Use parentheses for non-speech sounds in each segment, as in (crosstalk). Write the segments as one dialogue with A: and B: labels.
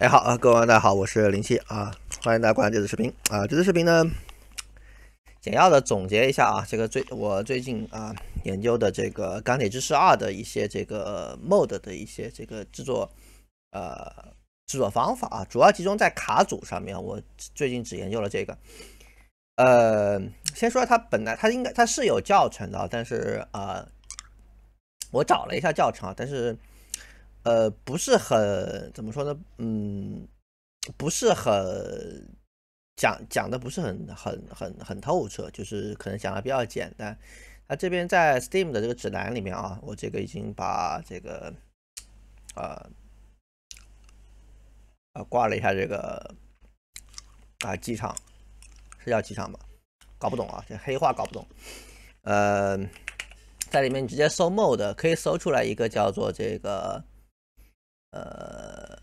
A: 哎好啊，各位大家好，我是林七啊，欢迎大家观看这次视频啊。这次视频呢，简要的总结一下啊，这个最我最近啊研究的这个《钢铁之师二》的一些这个 mode 的一些这个制作呃制作方法啊，主要集中在卡组上面。我最近只研究了这个，呃，先说它本来它应该它是有教程的，但是啊，我找了一下教程，但是。呃，不是很怎么说呢，嗯，不是很讲讲的不是很很很很透彻，就是可能讲的比较简单。他这边在 Steam 的这个指南里面啊，我这个已经把这个呃啊挂了一下这个啊机场是叫机场吧？搞不懂啊，这黑话搞不懂。呃，在里面你直接搜 mode 可以搜出来一个叫做这个。呃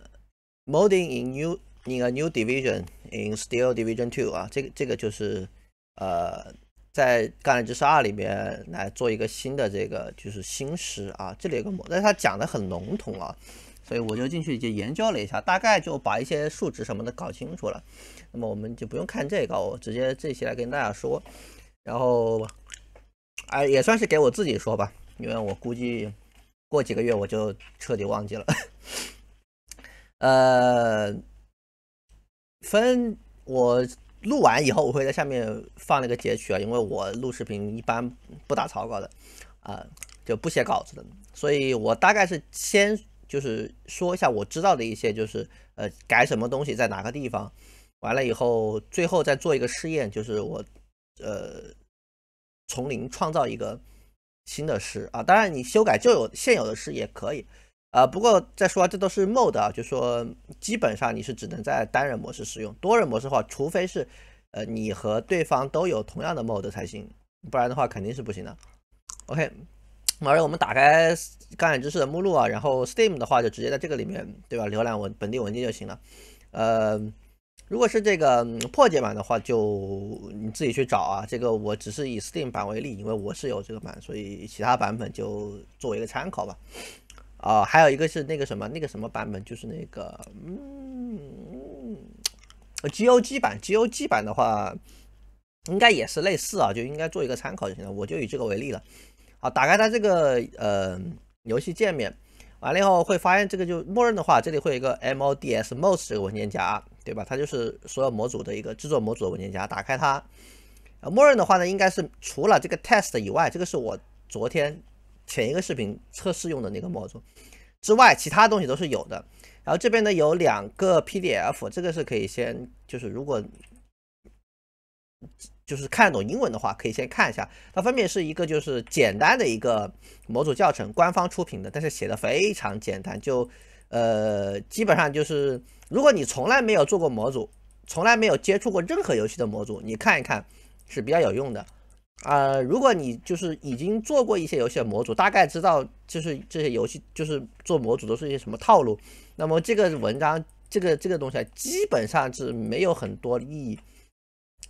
A: ，moding in new in a new division in steel division two 啊，这个这个就是呃，在钢铁之二里面来做一个新的这个就是新师啊，这里有个模，但是他讲的很笼统啊，所以我就进去就研究了一下，大概就把一些数值什么的搞清楚了。那么我们就不用看这个，我直接这些来跟大家说，然后哎也算是给我自己说吧，因为我估计。过几个月我就彻底忘记了。呃，分我录完以后，我会在下面放那个截取啊，因为我录视频一般不打草稿的，啊，就不写稿子的，所以我大概是先就是说一下我知道的一些，就是呃改什么东西在哪个地方，完了以后最后再做一个试验，就是我呃从零创造一个。新的诗啊，当然你修改旧有现有的诗也可以，啊，不过再说啊，这都是 mod e 啊，就说基本上你是只能在单人模式使用，多人模式的话，除非是，呃，你和对方都有同样的 mod e 才行，不然的话肯定是不行的。OK，马上我们打开《感染知识》的目录啊，然后 Steam 的话就直接在这个里面，对吧？浏览文本地文件就行了，呃。如果是这个破解版的话，就你自己去找啊。这个我只是以 Steam 版为例，因为我是有这个版，所以其他版本就作为一个参考吧。啊，还有一个是那个什么那个什么版本，就是那个嗯，GOG 版，GOG 版的话应该也是类似啊，就应该做一个参考就行了。我就以这个为例了。好，打开它这个呃游戏界面。完了以后会发现，这个就默认的话，这里会有一个 mods m o d s 这个文件夹，对吧？它就是所有模组的一个制作模组的文件夹。打开它，呃，默认的话呢，应该是除了这个 test 以外，这个是我昨天前一个视频测试用的那个模组之外，其他东西都是有的。然后这边呢有两个 PDF，这个是可以先，就是如果。就是看懂英文的话，可以先看一下，它分别是一个就是简单的一个模组教程，官方出品的，但是写的非常简单，就，呃，基本上就是如果你从来没有做过模组，从来没有接触过任何游戏的模组，你看一看是比较有用的，啊，如果你就是已经做过一些游戏的模组，大概知道就是这些游戏就是做模组都是一些什么套路，那么这个文章这个这个东西基本上是没有很多意义。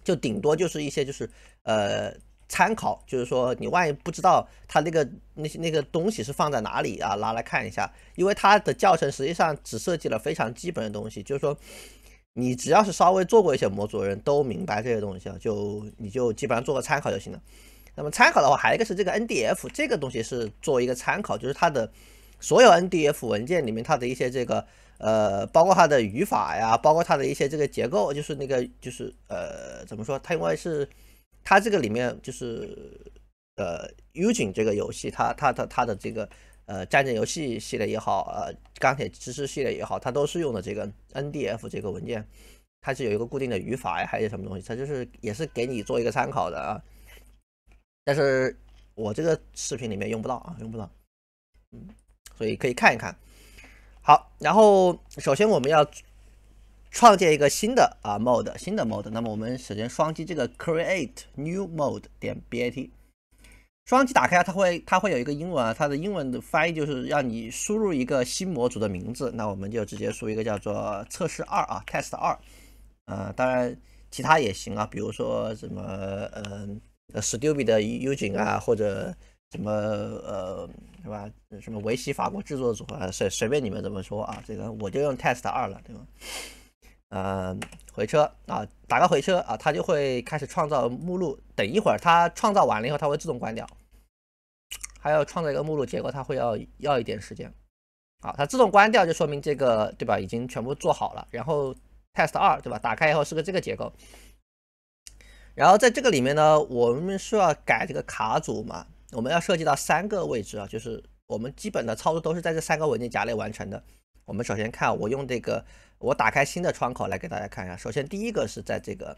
A: 就顶多就是一些，就是呃，参考，就是说你万一不知道它那个那些那个东西是放在哪里啊，拿来看一下。因为它的教程实际上只设计了非常基本的东西，就是说你只要是稍微做过一些模组的人都明白这些东西啊，就你就基本上做个参考就行了。那么参考的话，还有一个是这个 NDF 这个东西是作为一个参考，就是它的所有 NDF 文件里面它的一些这个。呃，包括它的语法呀，包括它的一些这个结构，就是那个，就是呃，怎么说？它因为是它这个里面就是呃 u g i n 这个游戏，它它它它的这个呃战争游戏系列也好，呃钢铁知识系列也好，它都是用的这个 NDF 这个文件，它是有一个固定的语法呀，还是什么东西？它就是也是给你做一个参考的啊。但是我这个视频里面用不到啊，用不到，嗯，所以可以看一看。好，然后首先我们要创建一个新的啊 mode，新的 mode。那么我们首先双击这个 create new mode 点 bat，双击打开它会它会有一个英文啊，它的英文的翻译就是让你输入一个新模组的名字。那我们就直接输一个叫做测试二啊，test 二。呃，当然其他也行啊，比如说什么嗯 stupid using 啊，或者。什么呃，是吧？什么维系法国制作组啊，随随便你们怎么说啊。这个我就用 test 二了，对吗？嗯，回车啊，打个回车啊，它就会开始创造目录。等一会儿它创造完了以后，它会自动关掉。还要创造一个目录结构，它会要要一点时间。好，它自动关掉就说明这个对吧，已经全部做好了。然后 test 二对吧？打开以后是个这个结构。然后在这个里面呢，我们需要改这个卡组嘛。我们要涉及到三个位置啊，就是我们基本的操作都是在这三个文件夹内完成的。我们首先看，我用这个，我打开新的窗口来给大家看一下。首先第一个是在这个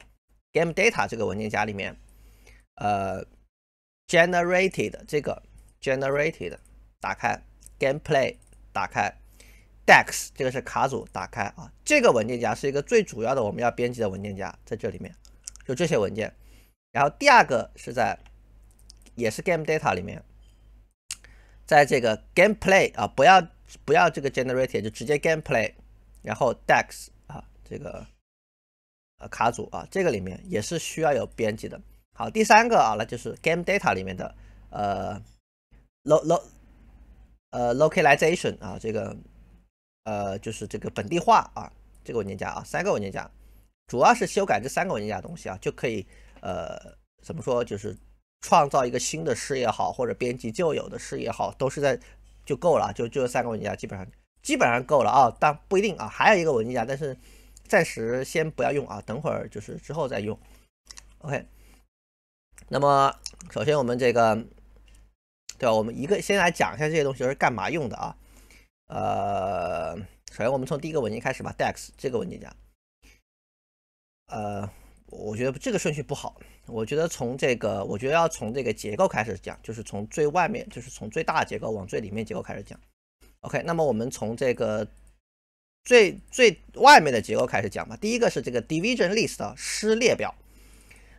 A: game data 这个文件夹里面，呃，generated 这个 generated 打开 gameplay 打开 decks 这个是卡组打开啊，这个文件夹是一个最主要的我们要编辑的文件夹，在这里面就这些文件。然后第二个是在也是 game data 里面，在这个 gameplay 啊，不要不要这个 g e n e r a t e d 就直接 gameplay，然后 d e x 啊，这个呃卡组啊，这个里面也是需要有编辑的。好，第三个啊，那就是 game data 里面的呃 lo lo，呃 localization 啊，这个呃就是这个本地化啊，这个文件夹啊，三个文件夹，主要是修改这三个文件夹东西啊，就可以呃怎么说就是。创造一个新的事业号，或者编辑旧有的事业号，都是在就够了，就就这三个文件夹基本上基本上够了啊，但不一定啊，还有一个文件夹，但是暂时先不要用啊，等会儿就是之后再用。OK，那么首先我们这个，对吧？我们一个先来讲一下这些东西是干嘛用的啊？呃，首先我们从第一个文件开始吧，Dex 这个文件夹，呃。我觉得这个顺序不好。我觉得从这个，我觉得要从这个结构开始讲，就是从最外面，就是从最大结构往最里面结构开始讲。OK，那么我们从这个最最外面的结构开始讲吧。第一个是这个 Division List 诗列表，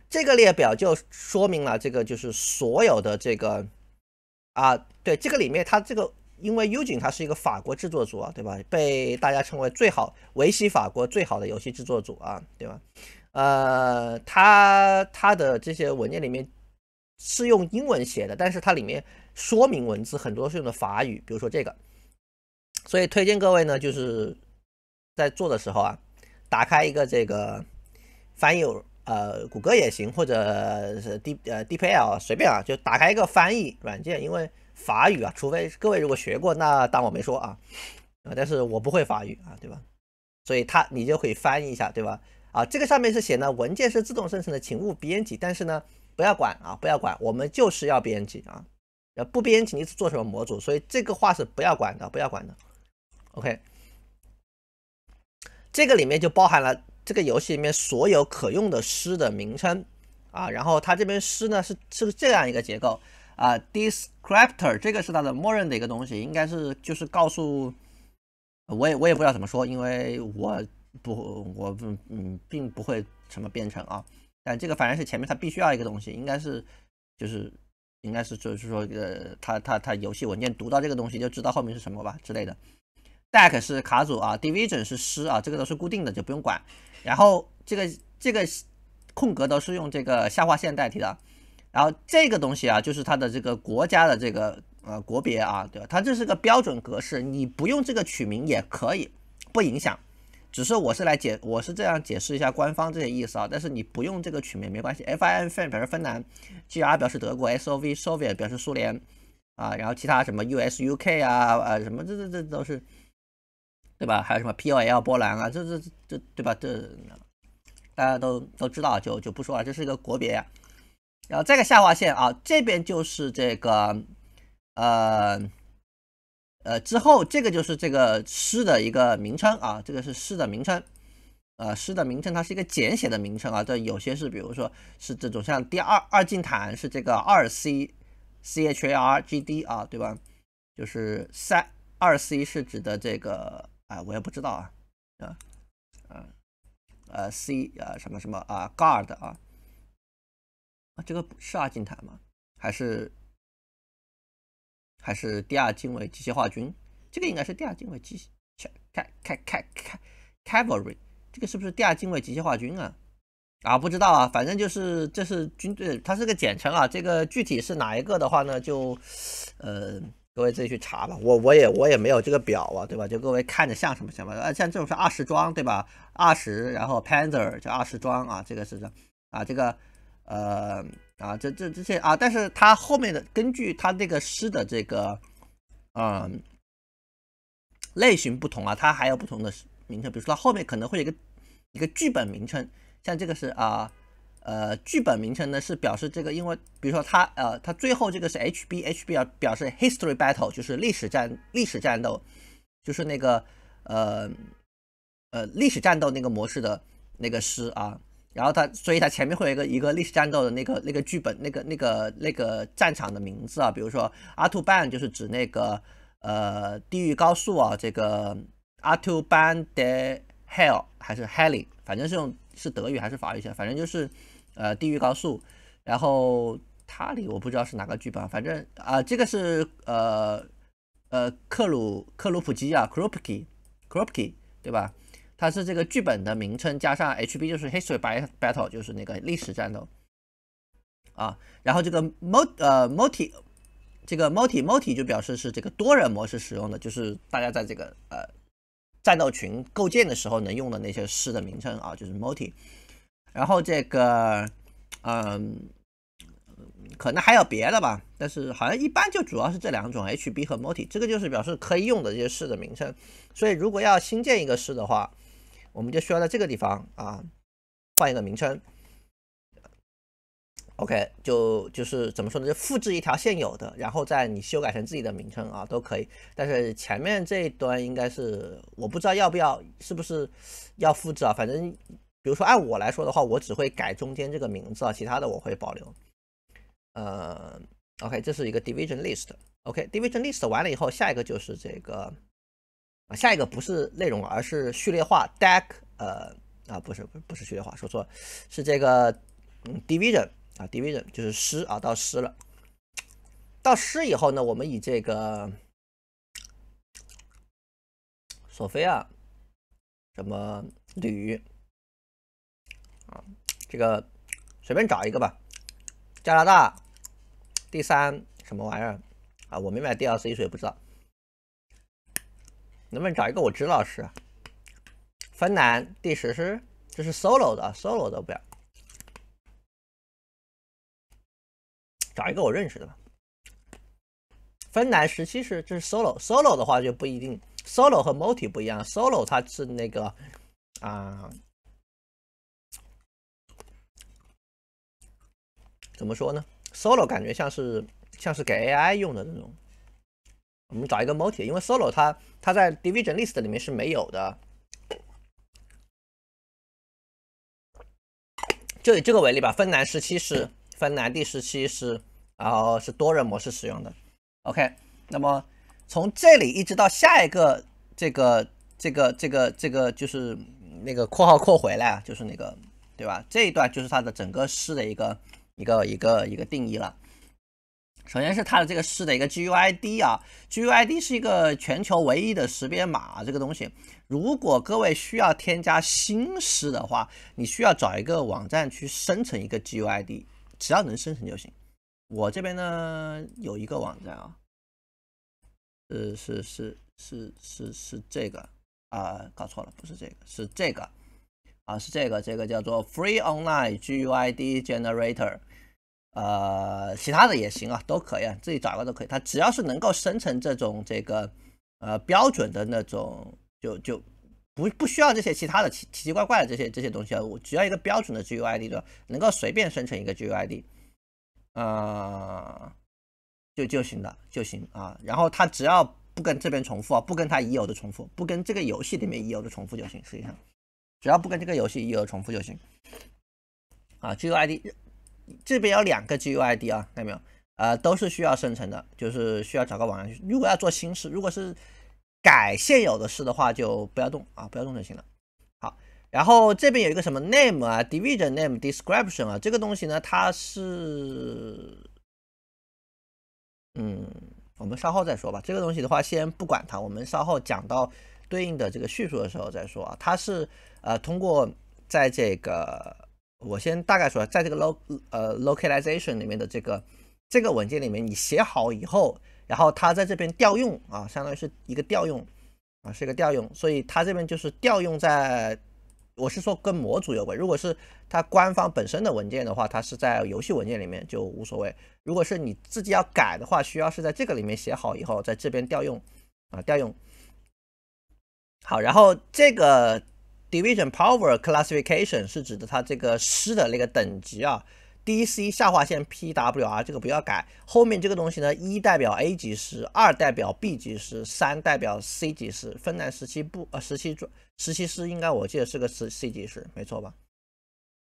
A: 这个列表就说明了这个就是所有的这个啊，对，这个里面它这个因为 u g n 它是一个法国制作组啊，对吧？被大家称为最好维系法国最好的游戏制作组啊，对吧？呃，它它的这些文件里面是用英文写的，但是它里面说明文字很多是用的法语，比如说这个，所以推荐各位呢，就是在做的时候啊，打开一个这个翻译，呃，谷歌也行，或者是 D 呃 DPL 随便啊，就打开一个翻译软件，因为法语啊，除非各位如果学过，那当我没说啊，啊，但是我不会法语啊，对吧？所以它你就可以翻译一下，对吧？啊，这个上面是写呢，文件是自动生成的，请勿编辑。但是呢，不要管啊，不要管，我们就是要编辑啊，要不编辑你是做什么模组？所以这个话是不要管的，不要管的。OK，这个里面就包含了这个游戏里面所有可用的诗的名称啊。然后它这边诗呢是是这样一个结构啊，descriptor 这个是它的默认的一个东西，应该是就是告诉我也我也不知道怎么说，因为我。不，我不，嗯，并不会什么编程啊，但这个反正是前面它必须要一个东西，应该是，就是，应该是就是说，呃，它它它游戏文件读到这个东西就知道后面是什么吧之类的。Deck 是卡组啊，Division 是诗啊，这个都是固定的，就不用管。然后这个这个空格都是用这个下划线代替的。然后这个东西啊，就是它的这个国家的这个呃国别啊，对吧？它这是个标准格式，你不用这个取名也可以，不影响。只是我是来解，我是这样解释一下官方这些意思啊。但是你不用这个曲面没关系。f i n f i 表示芬兰，GR 表示德国，SovSoviet 表示苏联啊，然后其他什么 USUK 啊，呃什么这这这都是对吧？还有什么 POL 波兰啊，这这这对吧？这大家都都知道，就就不说了。这是一个国别。然后这个下划线啊，这边就是这个，呃。呃，之后这个就是这个诗的一个名称啊，这个是诗的名称，呃，诗的名称它是一个简写的名称啊，这有些是，比如说是这种像第二二进坦是这个二 c c h a r g d 啊，对吧？就是三二 c 是指的这个啊，我也不知道啊，
B: 啊啊呃 c 啊什么什么啊 guard 啊啊这个是二进坦吗？还是？还
A: 是第二近卫机械化军？这个应该是第二近卫机开开开开 cavalry，这个是不是第二近卫机械化军啊？啊，不知道啊，反正就是这是军队，它是个简称啊。这个具体是哪一个的话呢？就呃，各位自己去查吧。我我也我也没有这个表啊，对吧？就各位看着像什么像么，呃，像这种是二十装对吧？二十，然后 panzer 叫二十装啊，这个是这啊，这个呃。啊，这这这些啊，但是他后面的根据他这个诗的这个，嗯，类型不同啊，他还有不同的名称。比如说他后面可能会有一个一个剧本名称，像这个是啊，呃，剧本名称呢是表示这个，因为比如说他呃，他最后这个是 H B H B 啊，表示 History Battle，就是历史战历史战斗，就是那个呃呃历史战斗那个模式的那个诗啊。然后它，所以它前面会有一个一个历史战斗的那个那个剧本那个那个那个战场的名字啊，比如说阿图班就是指那个呃地狱高速啊，这个阿图班的 hell 还是 h e Heli 反正是用是德语还是法语，反正就是呃地狱高速。然后塔里我不知道是哪个剧本，反正啊这个是呃呃克鲁克鲁普基啊，Krupky，Krupky 对吧？它是这个剧本的名称加上 H B 就是 History Battle，就是那个历史战斗啊。然后这个 mo 呃 multi 这个 multi multi 就表示是这个多人模式使用的，就是大家在这个呃战斗群构建的时候能用的那些师的名称啊，就是 multi。然后这个嗯可能还有别的吧，但是好像一般就主要是这两种 H B 和 multi。这个就是表示可以用的这些师的名称。所以如果要新建一个师的话，我们就需要在这个地方啊，换一个名称。OK，就就是怎么说呢？就复制一条现有的，然后在你修改成自己的名称啊，都可以。但是前面这一段应该是我不知道要不要，是不是要复制啊？反正比如说按我来说的话，我只会改中间这个名字啊，其他的我会保留。呃，OK，这是一个 Division List。OK，Division List 完了以后，下一个就是这个。啊，下一个不是内容而是序列化 deck，呃，啊，不是，不是序列化，说错了，是这个嗯 division，啊 division，就是诗啊，到诗了，到诗以后呢，我们以这
B: 个，索菲亚，什么吕，啊，这个随便找一个
A: 吧，加拿大，第三什么玩意儿，啊，我没买第二 c 所以不知道。能不能找一个我知道是芬兰第十是？这是 solo 的，solo 的不要。找一个我认识的吧。芬兰十七是，这是 solo，solo 的话就不一定。solo 和 multi 不一样，solo 它是那个啊，怎么说呢？solo 感觉像是像是给 AI 用的那种。我们找一个 multi，因为 solo 它它在 division list 里面是没有的。就以这个为例吧，芬兰时期是芬兰第时期是，然后是多人模式使用的。OK，那么从这里一直到下一个这个这个这个这个就是那个括号括回来啊，就是那个对吧？这一段就是它的整个式的一个一个一个一个定义了。首先是它的这个诗的一个 GUID 啊，GUID 是一个全球唯一的识别码，这个东西，如果各位需要添加新诗的话，你需要找一个网站去生成一个 GUID，只要能生成就行。我这边呢有一个网站啊，是是是是是是这个啊，搞错了，不是这个，是这个啊，是这个，这个叫做 Free Online GUID Generator。呃，其他的也行啊，都可以啊，自己找一个都可以。它只要是能够生成这种这个，呃，标准的那种，就就不不需要这些其他的奇奇奇怪怪的这些这些东西啊。我只要一个标准的 G U I D 的，能够随便生成一个 G U I D，啊，就就行了，就行啊。然后它只要不跟这边重复啊，不跟它已有的重复，不跟这个游戏里面已有的重复就行。实际上，只要不跟这个游戏已有的重复就行。啊，G U I D。这边有两个 GUID 啊，看到没有？呃，都是需要生成的，就是需要找个网。如果要做新事，如果是改现有的事的话，就不要动啊，不要动就行了。好，然后这边有一个什么 name 啊，division name，description 啊，这个东西呢，它是，嗯，我们稍后再说吧。这个东西的话，先不管它，我们稍后讲到对应的这个叙述的时候再说啊。它是呃，通过在这个我先大概说，在这个 lo 呃 localization 里面的这个这个文件里面，你写好以后，然后它在这边调用啊，相当于是一个调用啊，是一个调用，所以它这边就是调用在，我是说跟模组有关。如果是它官方本身的文件的话，它是在游戏文件里面就无所谓。如果是你自己要改的话，需要是在这个里面写好以后，在这边调用啊调用。好，然后这个。Division Power Classification 是指的它这个师的那个等级啊，DC 下划线 PWR 这个不要改，后面这个东西呢，一代表 A 级师，二代表 B 级师，三代表 C 级师。芬兰十七部呃十七中十七师应该我记得是个是 C 级师，没错吧？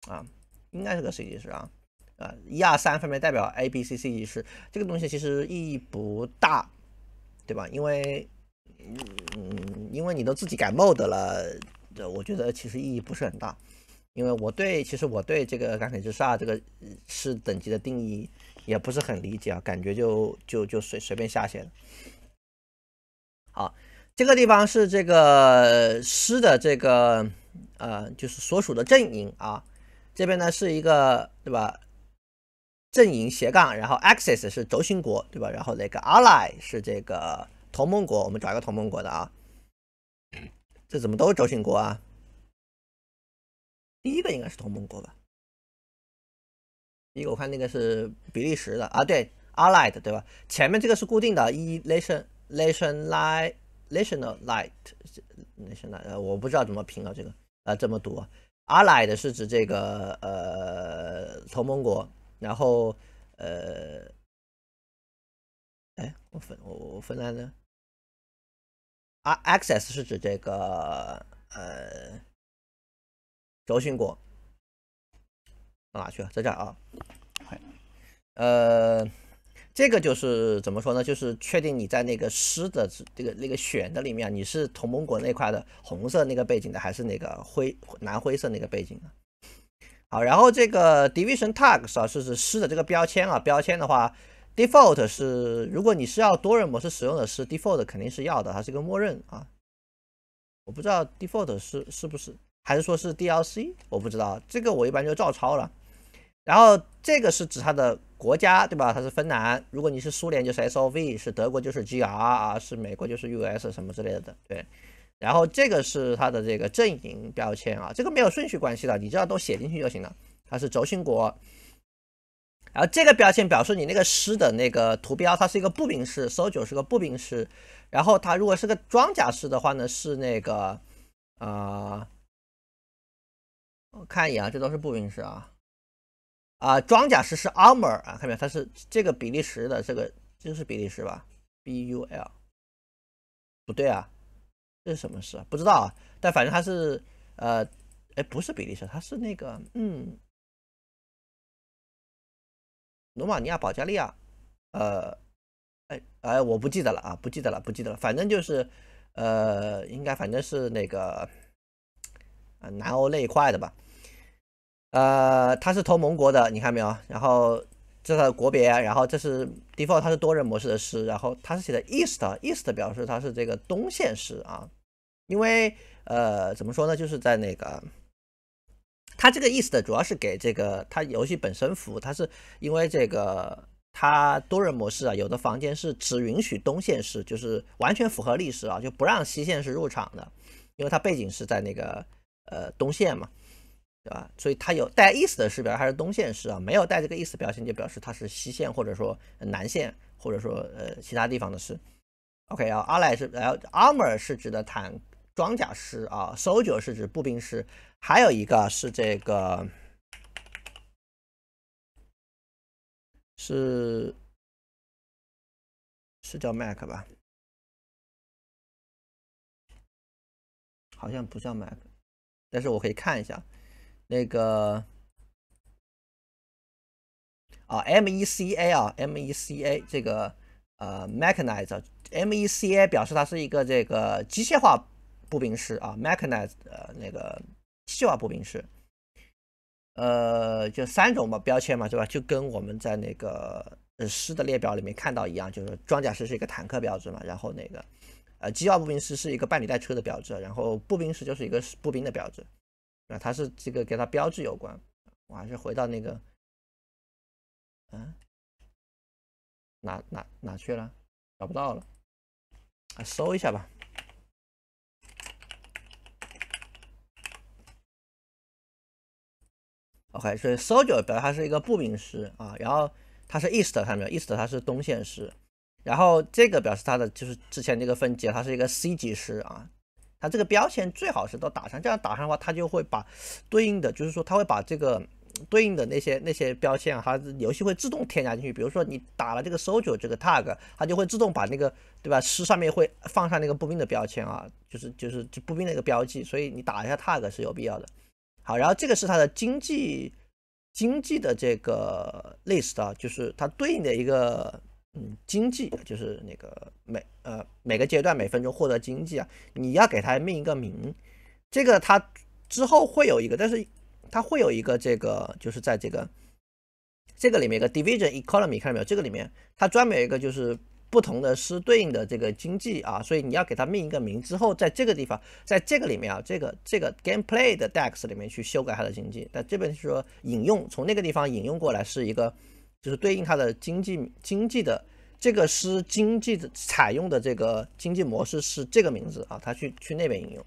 A: 啊，应该是个 C 级师啊，啊，一二三分别代表 A、B、C C 级师，这个东西其实意义不大，对吧？因为，嗯，因为你都自己改冒的了。这我觉得其实意义不是很大，因为我对其实我对这个钢铁之煞这个是等级的定义也不是很理解啊，感觉就就就随随便瞎写的。好，这个地方是这个师的这个呃就是所属的阵营啊，这边呢是一个对吧？阵营斜杠，然后 Axis 是轴心国对吧？然后那个 a l l y 是这
B: 个同盟国，我们找一个同盟国的啊。这怎么都是轴心国啊？第一个应该是同盟国吧？
A: 第一个我看那个是比利时的啊，对，Allied 对吧？前面这个是固定的，nation，nation，light，national light，nation，light，呃，我不知道怎么拼啊这个啊，怎么读？Allied 是指这个呃同盟国，
B: 然后呃，哎，我芬我芬兰呢？啊，Access 是指这个呃轴心国到哪去了？在这儿啊，
A: 呃，这个就是怎么说呢？就是确定你在那个诗的这个那个选的里面，你是同盟国那块的红色那个背景的，还是那个灰蓝灰色那个背景的？好，然后这个 Division Tags 啊，是指诗的这个标签啊，标签的话。Default 是，如果你是要多人模式使用的是 Default 肯定是要的，它是一个默认啊。我不知道 Default 是是不是，还是说是 DLC，我不知道这个我一般就照抄了。然后这个是指它的国家对吧？它是芬兰，如果你是苏联就是 Sov，是德国就是 Gr，是美国就是 Us 什么之类的。对，然后这个是它的这个阵营标签啊，这个没有顺序关系的，你只要都写进去就行了。它是轴心国。然后这个标签表示你那个师的那个图标，它是一个步兵师 s o 是个步兵师。然后它如果是个装甲师的话呢，是那个，啊，我看一眼啊，这都是步兵师啊，啊，装甲师是 Armor 啊，看没有？它是这个比利时的，这个这是比利时吧？B U L，不对啊，这是什么师？不知道啊，但反正它是，呃，哎，不是比利时，它是那个，嗯。罗马尼亚、保加利亚，呃，哎哎，我不记得了啊，不记得了，不记得了。反正就是，呃，应该反正是那个，南欧那一块的吧。呃，他是同盟国的，你看没有？然后这是国别，然后这是 default，它是多人模式的诗，然后它是写的 east，east 表示它是这个东线诗啊。因为呃，怎么说呢，就是在那个。他这个意思的主要是给这个他游戏本身服务，他是因为这个他多人模式啊，有的房间是只允许东线士，就是完全符合历史啊，就不让西线士入场的，因为他背景是在那个呃东线嘛，对吧？所以他有带意思的是表示他是东线士啊，没有带这个意思，表现就表示他是西线或者说南线或者说呃其他地方的士。OK，然后阿莱是然后 armor 是指的坦。装甲师啊，s o l d i e r 是指步
B: 兵师，还有一个是这个是是叫 MAC 吧？好像不叫 MAC，但是我可以看一下那个
A: 啊，MECA 啊，MECA 这个呃 m e c h a n i z e m e c a 表示它是一个这个机械化。步兵师啊，mechanized 呃那个机械化步兵师，呃就三种嘛标签嘛对吧？就跟我们在那个师的列表里面看到一样，就是装甲师是一个坦克标志嘛，然后那个呃机要步兵师是一个半履带车的标志，然后步兵师就是一个步兵的
B: 标志，啊，它是这个跟它标志有关。我还是回到那个，嗯，哪哪哪去了？找不到了，啊，搜一下吧。
A: OK，所以 soldier 表示他是一个步兵师啊，然后他是 east 看到没有，east 他是东线师，然后这个表示他的就是之前这个分级，他是一个 C 级师啊，他这个标签最好是都打上，这样打上的话，他就会把对应的，就是说他会把这个对应的那些那些标签啊，他游戏会自动添加进去，比如说你打了这个 soldier 这个 tag，他就会自动把那个对吧，师上面会放上那个步兵的标签啊，就是就是就步兵一个标记，所以你打一下 tag 是有必要的。好，然后这个是它的经济，经济的这个 list 啊，就是它对应的一个嗯经济，就是那个每呃每个阶段每分钟获得经济啊，你要给它命一个名，这个它之后会有一个，但是它会有一个这个就是在这个这个里面一个 division economy 看到没有？这个里面它专门有一个就是。不同的诗对应的这个经济啊，所以你要给它命一个名之后，在这个地方，在这个里面啊，这个这个 game play 的 d e x 里面去修改它的经济。但这边是说引用，从那个地方引用过来是一个，就是对应它的经济经济的这个诗经济的采用的这个经济模式是这个名字啊，它去去那边引用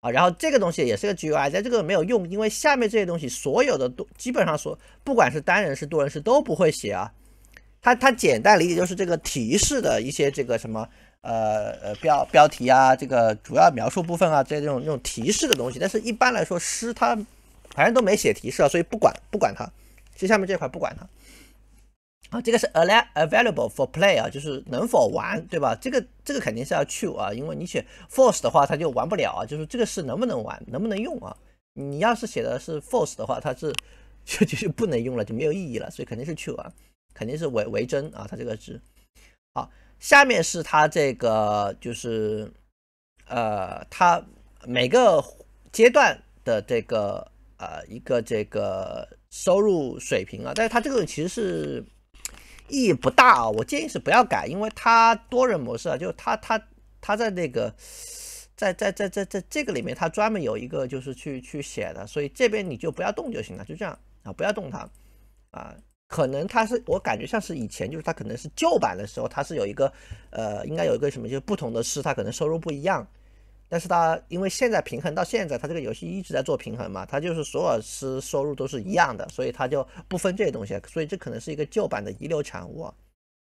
A: 啊。然后这个东西也是个 GUI，在这个没有用，因为下面这些东西所有的都基本上所不管是单人是多人是都不会写啊。它它简单理解就是这个提示的一些这个什么呃呃标标题啊，这个主要描述部分啊，这种这种提示的东西。但是一般来说，诗它反正都没写提示啊，所以不管不管它。其实下面这块不管它。啊，这个是 allow available for play 啊，就是能否玩，对吧？这个这个肯定是要去啊，因为你写 f o r c e 的话，它就玩不了啊。就是这个是能不能玩，能不能用啊？你要是写的是 f o r c e 的话，它是 (laughs) 就就就不能用了，就没有意义了，所以肯定是去玩、啊。肯定是为为真啊，它这个是，好，下面是它这个就是，呃，它每个阶段的这个呃一个这个收入水平啊，但是它这个其实是意义不大啊，我建议是不要改，因为它多人模式啊，就是它它它在那个在在在在在这个里面，它专门有一个就是去去写的，所以这边你就不要动就行了，就这样啊，不要动它，啊。可能他是我感觉像是以前就是他可能是旧版的时候，他是有一个呃应该有一个什么就是不同的师他可能收入不一样，但是他因为现在平衡到现在，他这个游戏一直在做平衡嘛，他就是所有师收入都是一样的，所以他就不分这些东西所以这可能是一个旧版的遗留产物，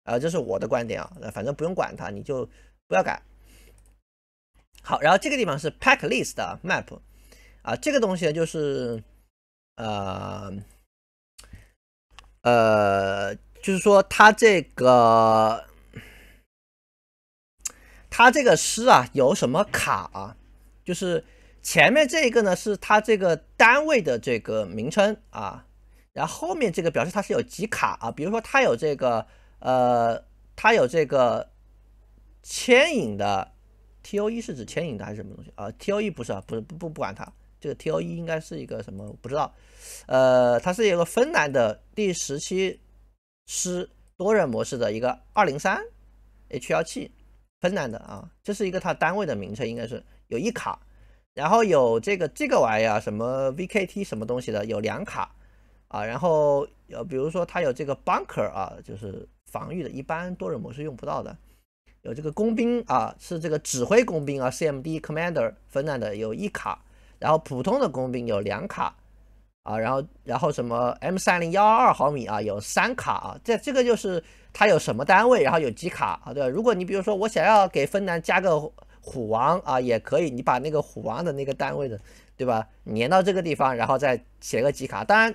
A: 呃，这是我的观点啊，反正不用管他，你就不要改。好，然后这个地方是 pack list 的 map，啊，这个东西就是呃。呃，就是说他这个，他这个诗啊有什么卡啊？就是前面这一个呢，是它这个单位的这个名称啊，然后后面这个表示它是有几卡啊？比如说它有这个，呃，它有这个牵引的，T O E 是指牵引的还是什么东西啊？T O E 不是啊，不是不不不管它，这个 T O E 应该是一个什么？不知道。呃，它是有个芬兰的第十七师多人模式的一个二零三 H 幺七，芬兰的啊，这是一个它单位的名称，应该是有一卡，然后有这个这个玩意儿什么 VKT 什么东西的有两卡啊，然后呃，比如说它有这个 bunker 啊，就是防御的，一般多人模式用不到的，有这个工兵啊，是这个指挥工兵啊，CMD Commander 芬兰的有一卡，然后普通的工兵有两卡。啊，然后然后什么 M 三零幺二二毫米啊，有三卡啊，这这个就是它有什么单位，然后有几卡啊，对吧？如果你比如说我想要给芬兰加个虎王啊，也可以，你把那个虎王的那个单位的，对吧，粘到这个地方，然后再写个几卡。当然，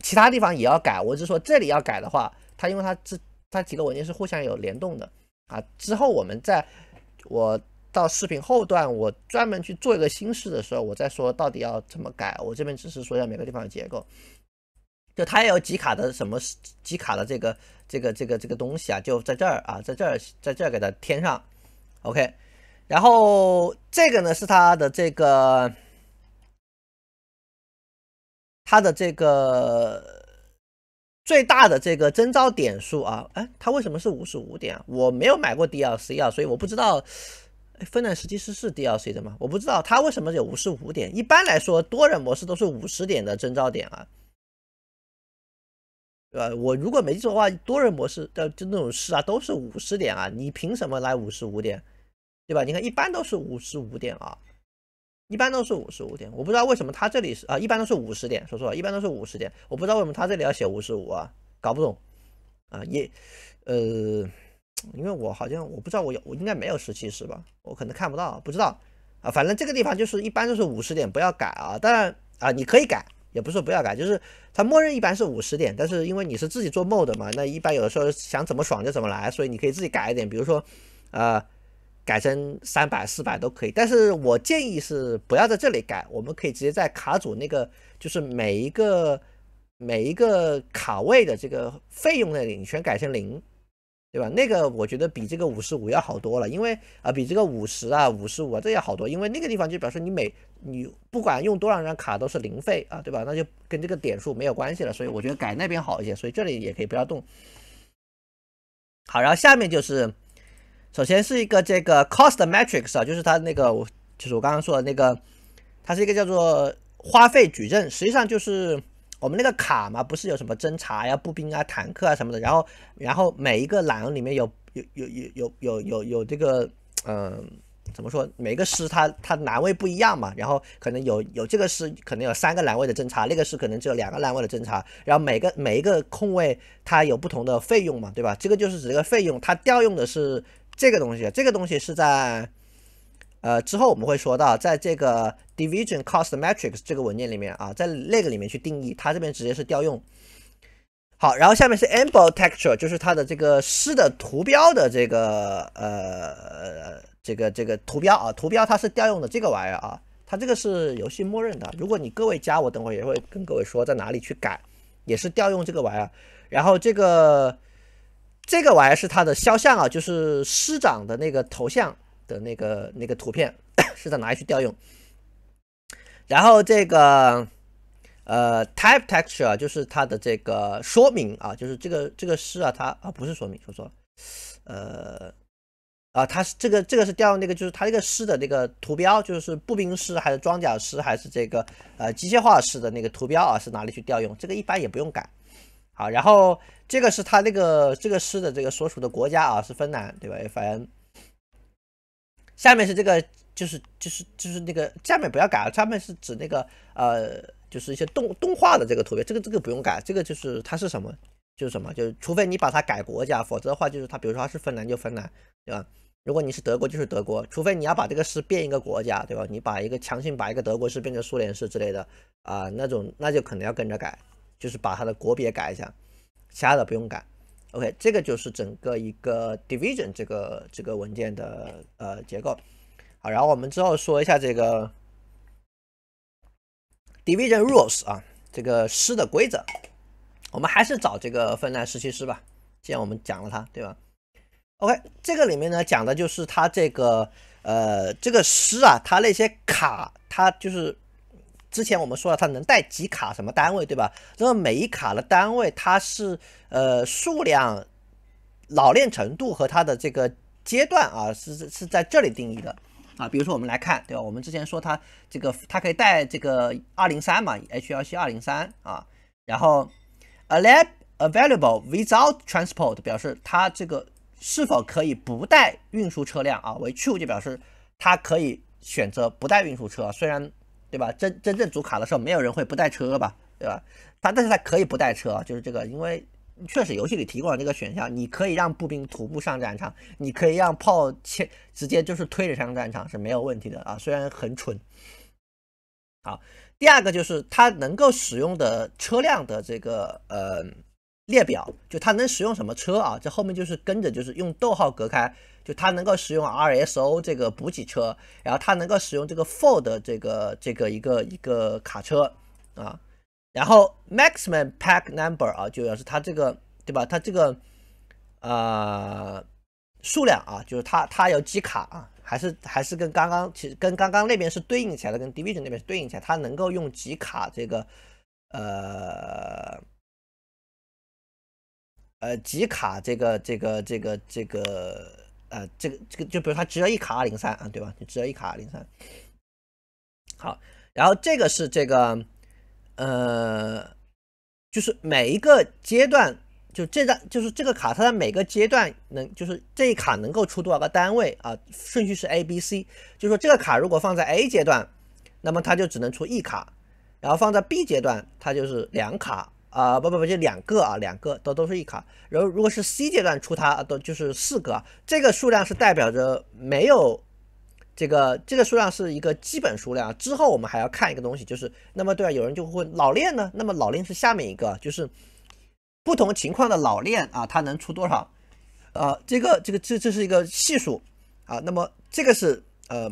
A: 其他地方也要改。我是说这里要改的话，它因为它这它几个文件是互相有联动的啊。之后我们在我。到视频后段，我专门去做一个新事的时候，我再说到底要怎么改。我这边只是说要每个地方的结构，就它也有集卡的什么集卡的这个这个这个这个东西啊，就在这儿啊，在这儿，在这儿给它添上。OK，然后这个呢是它的这个它的这个最大的这个征招点数啊，哎，它为什么是五十五点？我没有买过 d l c 啊，所以我不知道。兰段实际是 DLC 的吗？我不知道他为什么有五十五点。一般来说，多人模式都是五十点的征召点啊，对吧？我如果没记错的话，多人模式的就那种事啊，都是五十点啊。你凭什么来五十五点，对吧？你看一般都是五十五点啊，一般都是五十五点。我不知道为什么他这里是啊，一般都是五十点。说错了，一般都是五十点。我不知道为什么他这里要写五十五啊，搞不懂啊，也呃。因为我好像我不知道我有我应该没有十七十吧，我可能看不到不知道啊，反正这个地方就是一般都是五十点不要改啊，当然啊你可以改，也不是说不要改，就是它默认一般是五十点，但是因为你是自己做 mod 嘛，那一般有的时候想怎么爽就怎么来，所以你可以自己改一点，比如说呃改成三百四百都可以，但是我建议是不要在这里改，我们可以直接在卡组那个就是每一个每一个卡位的这个费用那里你全改成零。对吧？那个我觉得比这个五十五要好多了，因为啊，比这个五十啊、五十五啊，这也好多，因为那个地方就表示你每你不管用多少张卡都是零费啊，对吧？那就跟这个点数没有关系了，所以我觉得改那边好一些，所以这里也可以不要动。好，然后下面就是，首先是一个这个 cost matrix 啊，就是它那个我就是我刚刚说的那个，它是一个叫做花费矩阵，实际上就是。我们那个卡嘛，不是有什么侦察呀、步兵啊、坦克啊什么的，然后，然后每一个栏里面有有有有有有有有这个，嗯，怎么说？每个师他他栏位不一样嘛，然后可能有有这个师可能有三个栏位的侦察，那个师可能只有两个栏位的侦察，然后每个每一个空位它有不同的费用嘛，对吧？这个就是指这个费用，它调用的是这个东西，这个东西是在。呃，之后我们会说到，在这个 division cost matrix 这个文件里面啊，在那个里面去定义，它这边直接是调用。好，然后下面是 emblem texture，就是它的这个诗的图标的这个呃这个这个图标啊，图标它是调用的这个玩意儿啊，它这个是游戏默认的。如果你各位加，我等会也会跟各位说在哪里去改，也是调用这个玩意儿。然后这个这个玩意儿是它的肖像啊，就是师长的那个头像。的那个那个图片是在哪里去调用？然后这个呃 type texture 就是它的这个说明啊，就是这个这个诗啊，它啊不是说明，说错了，呃啊，它是这个这个是调那个就是它这个诗的那个图标，就是步兵师还是装甲师还是这个呃机械化师的那个图标啊，是哪里去调用？这个一般也不用改。好，然后这个是它那个这个诗的这个所属的国家啊，是芬兰对吧？FN。下面是这个，就是就是就是那个下面不要改啊，下面是指那个呃，就是一些动动画的这个图片，这个这个不用改，这个就是它是什么，就是什么，就是除非你把它改国家，否则的话就是它，比如说它是芬兰就芬兰，对吧？如果你是德国就是德国，除非你要把这个式变一个国家，对吧？你把一个强行把一个德国是变成苏联式之类的啊，那种那就可能要跟着改，就是把它的国别改一下，其他的不用改。OK，这个就是整个一个 division 这个这个文件的呃结构，好，然后我们之后说一下这个 division rules 啊，这个诗的规则，我们还是找这个芬兰设计师吧，既然我们讲了他，对吧？OK，这个里面呢讲的就是他这个呃这个诗啊，他那些卡，他就是。之前我们说了，它能带几卡什么单位，对吧？那么每一卡的单位，它是呃数量、老练程度和它的这个阶段啊，是是在这里定义的啊。比如说我们来看，对吧？我们之前说它这个它可以带这个二零三嘛，HLC 二零三啊。然后，available without transport 表示它这个是否可以不带运输车辆啊？为 true 就表示它可以选择不带运输车，虽然。对吧？真真正组卡的时候，没有人会不带车吧？对吧？他，但是他可以不带车，就是这个，因为确实游戏里提供了这个选项，你可以让步兵徒步上战场，你可以让炮切直接就是推着上战场是没有问题的啊，虽然很蠢。好，第二个就是他能够使用的车辆的这个呃。列表就它能使用什么车啊？这后面就是跟着就是用逗号隔开，就它能够使用 RSO 这个补给车，然后它能够使用这个 Ford 这个这个一个一个卡车啊，然后 Maximum Pack Number 啊，就要是它这个对吧？它这个呃数量啊，就是它它有几卡啊？还是还是跟刚刚其实跟刚刚那边是对应起来的，跟 Division 那边是对应起来，它能够用几卡这个呃。呃，集卡这个这个这个这个呃，这个这个就比如它只有一卡二零三啊，对吧？就只有一卡二零三。好，然后这个是这个呃，就是每一个阶段，就这张就是这个卡，它的每个阶段能就是这一卡能够出多少个单位啊？顺序是 A、B、C，就是说这个卡如果放在 A 阶段，那么它就只能出一卡，然后放在 B 阶段，它就是两卡。啊不不不，就两个啊，两个都都是一卡。然后如果是 C 阶段出它，都就是四个。这个数量是代表着没有这个，这个数量是一个基本数量。之后我们还要看一个东西，就是那么对，啊，有人就会问老练呢。那么老练是下面一个，就是不同情况的老练啊，它能出多少？呃，这个这个这这是一个系数啊。那么这个是呃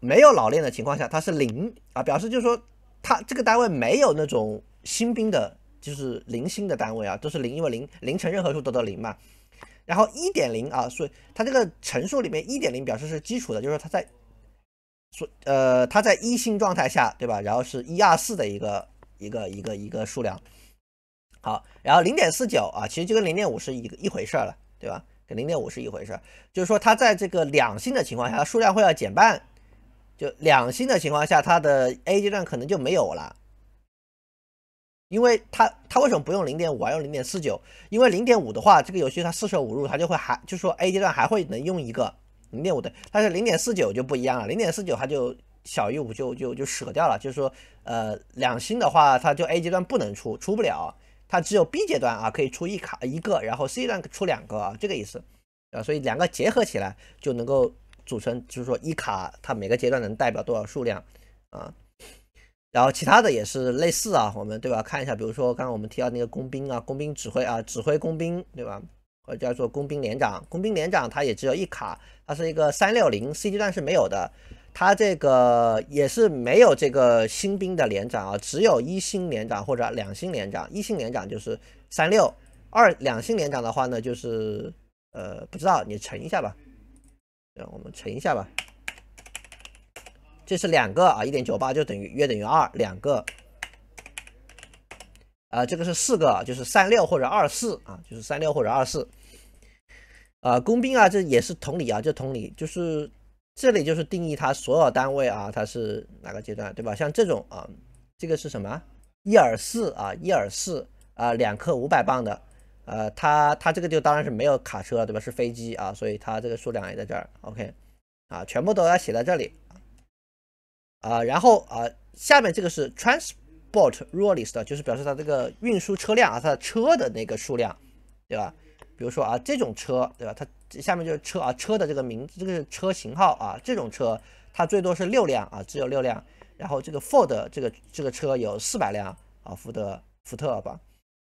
A: 没有老练的情况下，它是零啊，表示就是说它这个单位没有那种新兵的。就是零星的单位啊，都是零，因为零零乘任何数都得零嘛。然后一点零啊，所以它这个乘数里面一点零表示是基础的，就是说它在，所呃它在一星状态下，对吧？然后是一二四的一个一个一个一个数量。好，然后零点四九啊，其实就跟零点五是一个一回事儿了，对吧？跟零点五是一回事儿，就是说它在这个两星的情况下，数量会要减半。就两星的情况下，它的 A 阶段可能就没有了。因为他他为什么不用零点五而用零点四九？因为零点五的话，这个游戏它四舍五入，它就会还就是说 A 阶段还会能用一个零点五的，但是零点四九就不一样了，零点四九它就小于五就就就舍掉了，就是说呃两星的话，它就 A 阶段不能出出不了，它只有 B 阶段啊可以出一卡一个，然后 C 阶段出两个这个意思啊，所以两个结合起来就能够组成就是说一卡它每个阶段能代表多少数量啊。然后其他的也是类似啊，我们对吧？看一下，比如说刚刚我们提到那个工兵啊，工兵指挥啊，指挥工兵对吧？或者叫做工兵连长，工兵连长他也只有一卡，他是一个三六零 C 阶段是没有的，他这个也是没有这个新兵的连长啊，只有一星连长或者两星连长，一星连长就是三六二，两星连长的话呢，就是呃，不知道你乘一下吧，让我们乘一下吧。这是两个啊，一点九八就等于约等于二两个。呃，这个是四个，就是三六或者二四啊，就是三六或者二四。啊，工兵啊，这也是同理啊，就同理，就是这里就是定义它所有单位啊，它是哪个阶段对吧？像这种啊，这个是什么？一尔四啊，一尔四啊，两克五百磅的。呃，它它这个就当然是没有卡车了对吧？是飞机啊，所以它这个数量也在这儿。OK，啊，全部都要写在这里。啊，然后啊，下面这个是 transport rolls 的，就是表示它这个运输车辆啊，它的车的那个数量，对吧？比如说啊，这种车，对吧？它下面就是车啊，车的这个名字，这个车型号啊，这种车它最多是六辆啊，只有六辆。然后这个 Ford 这个这个车有四百辆啊，福特福特吧。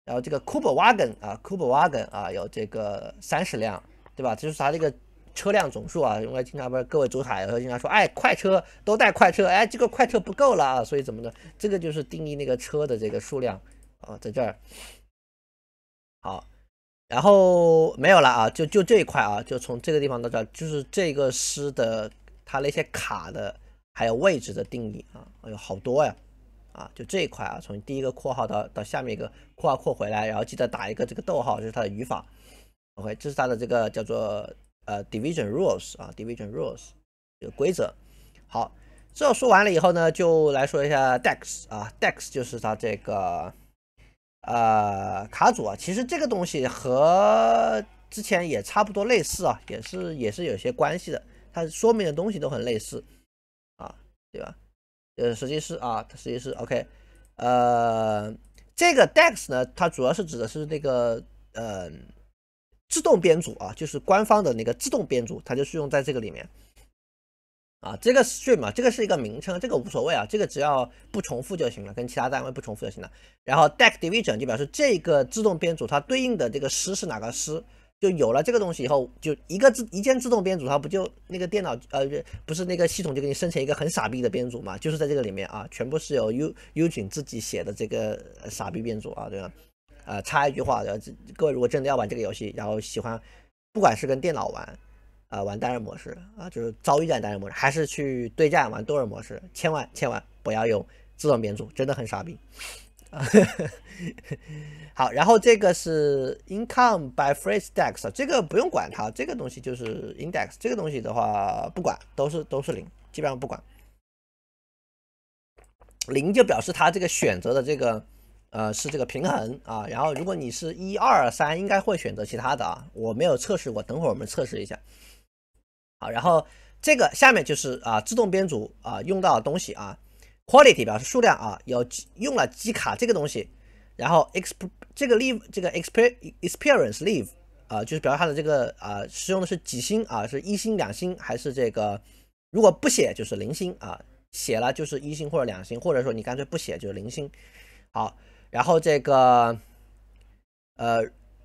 A: 然后这个 k u b e r w a g o n 啊 k u b e r w a g o n 啊，有这个三十辆，对吧？就是它这个。车辆总数啊，因为经常不是各位主海，经常说，哎，快车都带快车，哎，这个快车不够了啊，所以怎么呢？这个就是定义那个车的这个数量啊，在这儿。好，然后没有了啊，就就这一块啊，就从这个地方到这儿，就是这个诗的它那些卡的还有位置的定义啊，哎呦，好多呀，啊，就这一块啊，从第一个括号到到下面一个括号括回来，然后记得打一个这个逗号，这是它的语法。OK，这是它的这个叫做。呃，division rules 啊，division rules 这个规则，好，这说完了以后呢，就来说一下 d e x 啊 d e x 就是它这个呃卡组啊，其实这个东西和之前也差不多类似啊，也是也是有些关系的，它说明的东西都很类似啊，对吧？呃，设计师啊，设计师，OK，呃，这个 d e x 呢，它主要是指的是那个呃。自动编组啊，就是官方的那个自动编组，它就是用在这个里面啊。这个 stream 啊，这个是一个名称，这个无所谓啊，这个只要不重复就行了，跟其他单位不重复就行了。然后 deck division 就表示这个自动编组它对应的这个师是哪个师，就有了这个东西以后，就一个自一键自动编组，它不就那个电脑呃不是那个系统就给你生成一个很傻逼的编组嘛？就是在这个里面啊，全部是由 u u j 自己写的这个傻逼编组啊，对吧？呃，插一句话，各位如果真的要玩这个游戏，然后喜欢，不管是跟电脑玩，啊，玩单人模式啊，就是遭遇战单人模式，还是去对战玩多人模式，千万千万不要用自动编组，真的很傻逼。(laughs) 好，然后这个是 Income by Free i d e x 这个不用管它，这个东西就是 Index，这个东西的话不管，都是都是零，基本上不管，零就表示它这个选择的这个。呃，是这个平衡啊，然后如果你是一二三，应该会选择其他的啊，我没有测试过，等会儿我们测试一下。好，然后这个下面就是啊，自动编组啊，用到的东西啊，quality 表示数量啊，有用了几卡这个东西，然后 exp 这个 l e a v e 这个 experience l e a v e 啊，就是表示它的这个啊，使用的是几星啊，是一星、两星还是这个？如果不写就是零星啊，写了就是一星或者两星，或者说你干脆不写就是零星。好。然后这个，呃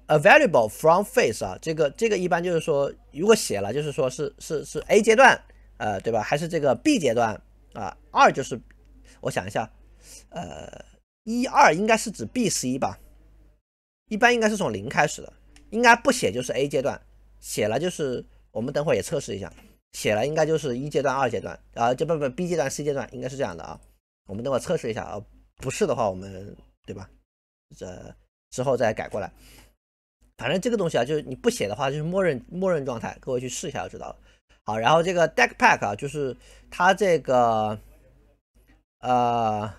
A: ，available from f a c e 啊，这个这个一般就是说，如果写了，就是说是是是 A 阶段，呃，对吧？还是这个 B 阶段啊？二就是，我想一下，呃，一二应该是指 B、C 吧？一般应该是从零开始的，应该不写就是 A 阶段，写了就是我们等会儿也测试一下，写了应该就是一阶段、二阶段，啊，这不不 B 阶段、C 阶段应该是这样的啊。我们等会儿测试一下啊，不是的话我们。对吧？这之后再改过来。反正这个东西啊，就是你不写的话，就是默认默认状态。各位去试一下就知道了。好，然后这个 deck pack 啊，就是它这个呃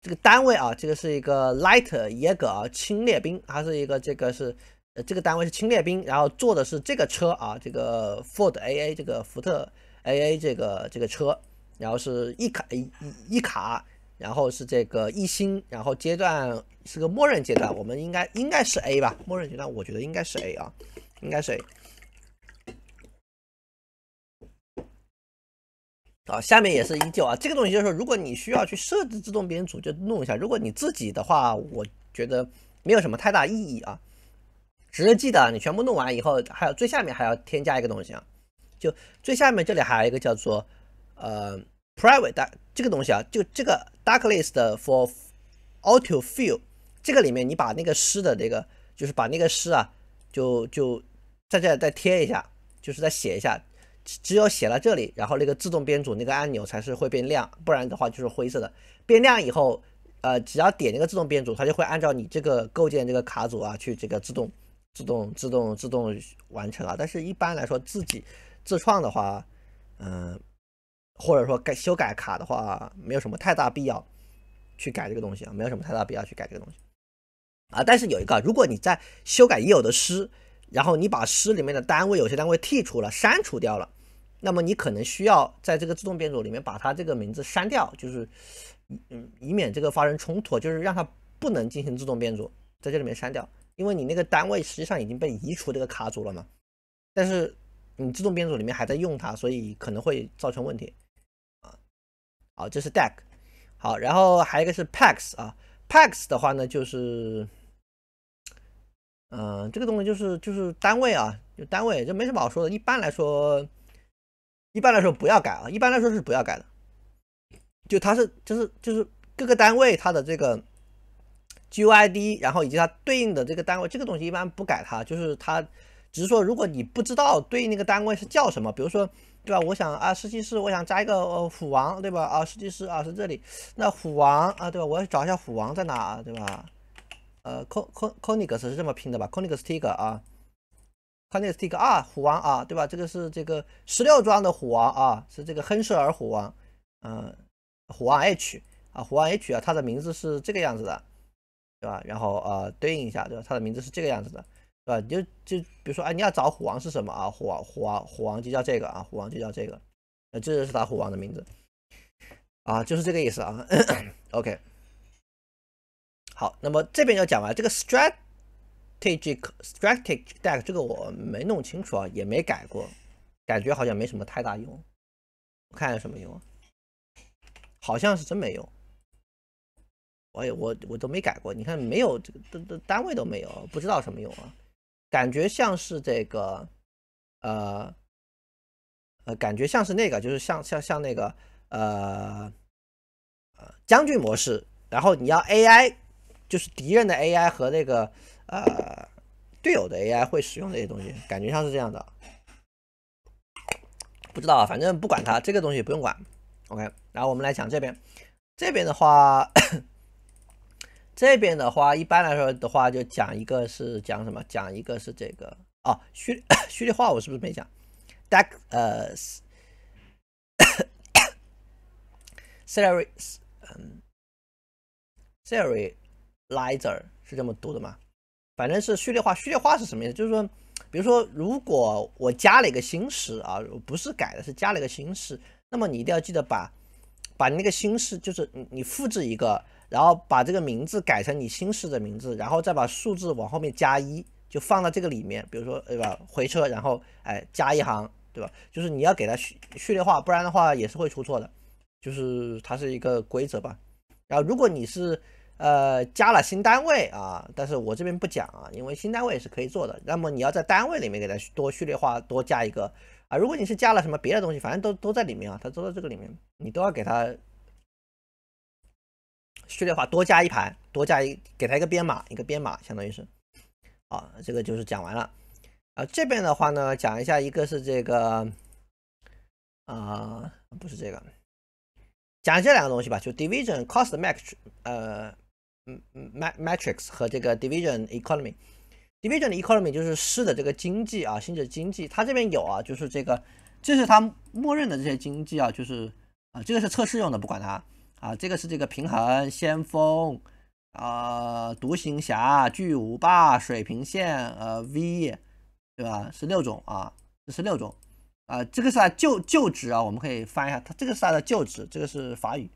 A: 这个单位啊，这个是一个 light yeager 清列兵，它是一个这个是呃这个单位是清列兵，然后坐的是这个车啊，这个 ford aa 这个福特 aa 这个这个车，然后是一卡一一卡。然后是这个一星，然后阶段是个默认阶段，我们应该应该是 A 吧？默认阶段我觉得应该是 A 啊，应该是 A。好，下面也是依旧啊，这个东西就是如果你需要去设置自动编组就弄一下，如果你自己的话，我觉得没有什么太大意义啊。值得记的，你全部弄完以后，还有最下面还要添加一个东西啊，就最下面这里还有一个叫做呃。private 这个东西啊，就这个 darklist for auto fill 这个里面，你把那个诗的那个，就是把那个诗啊，就就在这再贴一下，就是再写一下。只有写到这里，然后那个自动编组那个按钮才是会变亮，不然的话就是灰色的。变亮以后，呃，只要点那个自动编组，它就会按照你这个构建这个卡组啊，去这个自动自动自动自动完成啊。但是一般来说，自己自创的话，嗯。或者说改修改卡的话，没有什么太大必要去改这个东西啊，没有什么太大必要去改这个东西啊。但是有一个，如果你在修改已有的诗，然后你把诗里面的单位有些单位剔除了、删除掉了，那么你可能需要在这个自动编组里面把它这个名字删掉，就是嗯，以免这个发生冲突，就是让它不能进行自动编组，在这里面删掉，因为你那个单位实际上已经被移除这个卡组了嘛。但是你自动编组里面还在用它，所以可能会造成问题。好，这是 deck，好，然后还有一个是 packs 啊，packs 的话呢，就是，嗯，这个东西就是就是单位啊，就单位，这没什么好说的，一般来说，一般来说不要改啊，一般来说是不要改的，就它是就是就是各个单位它的这个 GUID，然后以及它对应的这个单位，这个东西一般不改它，就是它，只是说如果你不知道对应那个单位是叫什么，比如说。对吧？我想啊，设计师，我想加一个虎王，对吧？啊，设计师啊，是这里。那虎王啊，对吧？我要找一下虎王在哪，对吧？呃，con con c o n i g s 是这么拼的吧 c o n i g s tiger 啊 c o n i g s tiger 二虎王啊，对吧？这个是这个十六装的虎王啊，是这个亨舍尔虎王。嗯，虎王 H 啊，虎王 H 啊，它的名字是这个样子的，对吧？然后啊，对应一下，对吧？它的名字是这个样子的。对，就就比如说，哎，你要找虎王是什么啊？虎王，虎王，虎王就叫这个啊，虎王就叫这个，呃，这就是他虎王的名字啊，就是这个意思啊。(coughs) OK，好，那么这边要讲完这个 strategic strategic deck，这个我没弄清楚啊，也没改过，感觉好像没什么太大用，我看有什么用，好像是真没用，我也我我都没改过，你看没有，这这单位都没有，不知道什么用啊。感觉像是这个，呃，呃，感觉像是那个，就是像像像那个，呃，呃，将军模式。然后你要 AI，就是敌人的 AI 和那个呃队友的 AI 会使用这些东西，感觉像是这样的。不知道，反正不管它，这个东西不用管。OK，然后我们来讲这边，这边的话。这边的话，一般来说的话，就讲一个是讲什么？讲一个是这个哦，叙叙列化我是不是没讲？dec 呃，serializer (coughs) 是这么读的吗？反正是序列化。序列化是什么意思？就是说，比如说，如果我加了一个新式啊，不是改的，是加了一个新式，那么你一定要记得把把那个新式，就是你你复制一个。然后把这个名字改成你新式的名字，然后再把数字往后面加一，就放到这个里面。比如说，对吧？回车，然后哎，加一行，对吧？就是你要给它序序列化，不然的话也是会出错的。就是它是一个规则吧。然后如果你是呃加了新单位啊，但是我这边不讲啊，因为新单位是可以做的。那么你要在单位里面给它多序列化，多加一个啊。如果你是加了什么别的东西，反正都都在里面啊，它都在这个里面，你都要给它。序列化多加一排，多加一，给他一个编码，一个编码，相当于是，啊，这个就是讲完了，啊，这边的话呢，讲一下一个是这个，啊，不是这个，讲这两个东西吧，就 division cost m a t x 呃，嗯嗯，mat matrix 和这个 division economy，division economy 就是市的这个经济啊，性质经济，它这边有啊，就是这个，这是它默认的这些经济啊，就是啊，这个是测试用的，不管它。啊，这个是这个平衡先锋，呃，独行侠、巨无霸、水平线，呃，V，对吧？是六种啊，这是六种啊。这个是它旧旧字啊，我们可以翻一下，它这个是它的旧字，这个是法语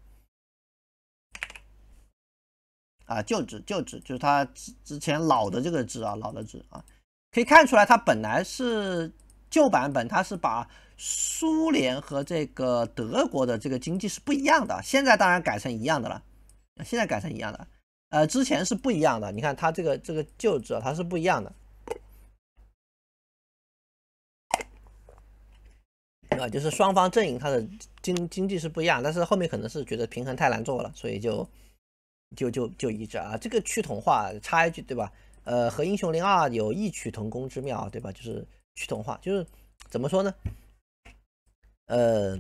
A: 啊，旧字旧字就是它之之前老的这个字啊，老的字啊，可以看出来它本来是旧版本，它是把。苏联和这个德国的这个经济是不一样的，现在当然改成一样的了。现在改成一样的，呃，之前是不一样的。你看它这个这个旧制啊，它是不一样的。啊，就是双方阵营它的经经济是不一样，但是后面可能是觉得平衡太难做了，所以就就就就一致啊。这个去同化，插一句对吧？呃，和英雄零二有异曲同工之妙对吧？就是去同化，就是怎么说呢？呃，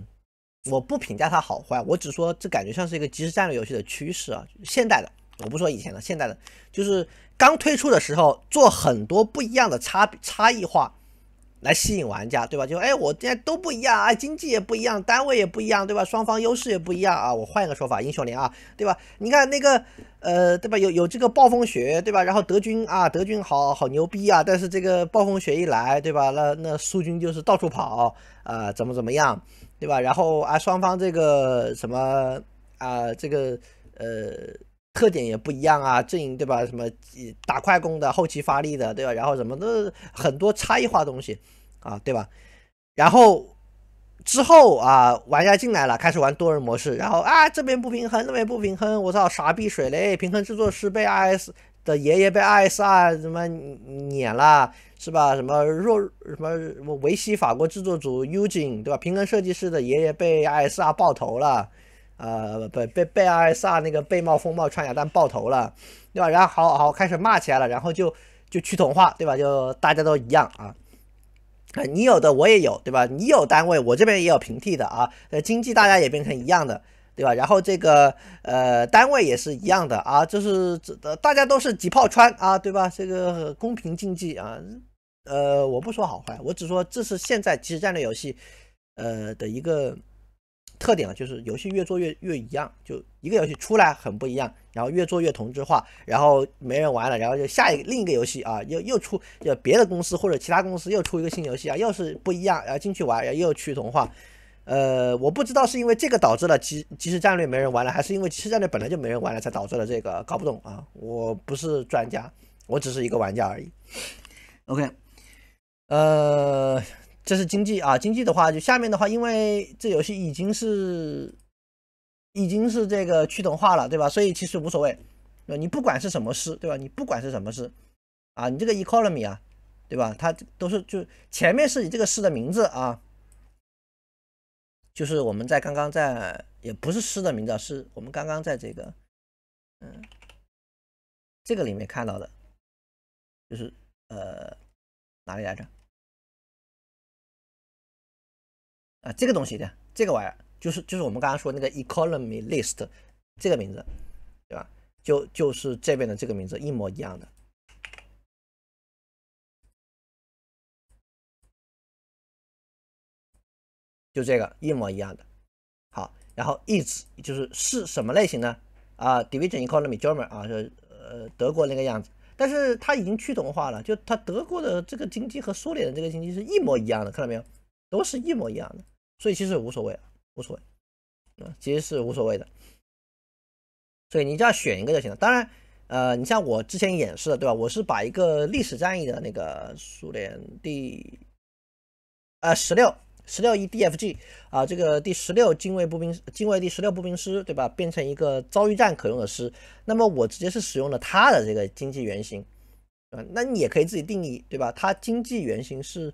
A: 我不评价它好坏，我只说这感觉像是一个即时战略游戏的趋势啊。现代的，我不说以前的，现代的，就是刚推出的时候做很多不一样的差差异化。来吸引玩家，对吧？就哎，我现在都不一样啊，经济也不一样，单位也不一样，对吧？双方优势也不一样啊。我换一个说法，英雄联啊，对吧？你看那个，呃，对吧？有有这个暴风雪，对吧？然后德军啊，德军好好牛逼啊，但是这个暴风雪一来，对吧？那那苏军就是到处跑啊，怎么怎么样，对吧？然后啊，双方这个什么啊，这个呃。特点也不一样啊，阵营对吧？什么打快攻的，后期发力的对吧？然后什么都很多差异化东西啊，对吧？然后之后啊，玩家进来了，开始玩多人模式，然后啊这边不平衡，那边不平衡，我操，傻逼水雷平衡制作师被 i S 的爷爷被 i S R 什么碾了是吧？什么若什么维希法国制作组 u g i n 对吧？平衡设计师的爷爷被 i S R 爆头了。呃，被被被阿萨那个被冒风暴穿甲弹爆头了，对吧？然后好好开始骂起来了，然后就就去同化，对吧？就大家都一样啊，啊，你有的我也有，对吧？你有单位，我这边也有平替的啊。呃，经济大家也变成一样的，对吧？然后这个呃单位也是一样的啊，就是这的大家都是几炮穿啊，对吧？这个公平竞技啊，呃，我不说好坏，我只说这是现在即时战略游戏呃的一个。特点呢，就是游戏越做越越一样，就一个游戏出来很不一样，然后越做越同质化，然后没人玩了，然后就下一另一个游戏啊，又又出，就别的公司或者其他公司又出一个新游戏啊，又是不一样，然后进去玩然后又去同化，呃，我不知道是因为这个导致了《即即时战略》没人玩了，还是因为《其实战略》本来就没人玩了才导致了这个，搞不懂啊，我不是专家，我只是一个玩家而已。OK，呃。这是经济啊，经济的话就下面的话，因为这游戏已经是已经是这个趋同化了，对吧？所以其实无所谓。你不管是什么诗，对吧？你不管是什么诗，啊，你这个 economy 啊，对吧？它都是就前面是你这个诗的名字啊，就是我们在刚刚在也不是诗的名
B: 字，是我们刚刚在这个嗯这个里面看到的，就是呃哪里来着？啊，这个东西呢，这个玩意儿就是就是我们刚刚说那个 economy list，这个名字，对吧？就就是这边的这个名字一模一样的，就这个一模一样的。好，然后 is 就
A: 是是什么类型呢？啊，division economy German 啊，就呃德国那个样子。但是它已经趋同化了，就它德国的这个经济和苏联的这个经济是一模一样的，看到没有？都是一模一样的。所以其实无所谓，无所谓，啊，其实是无所谓的。所以你这要选一个就行了。当然，呃，你像我之前演示的，对吧？我是把一个历史战役的那个苏联第，呃，十六十六一 DFG 啊，这个第十六精卫步兵精卫第十六步兵师，对吧？变成一个遭遇战可用的师。那么我直接是使用了它的这个经济原型，那你也可以自己定义，对吧？它经济原型是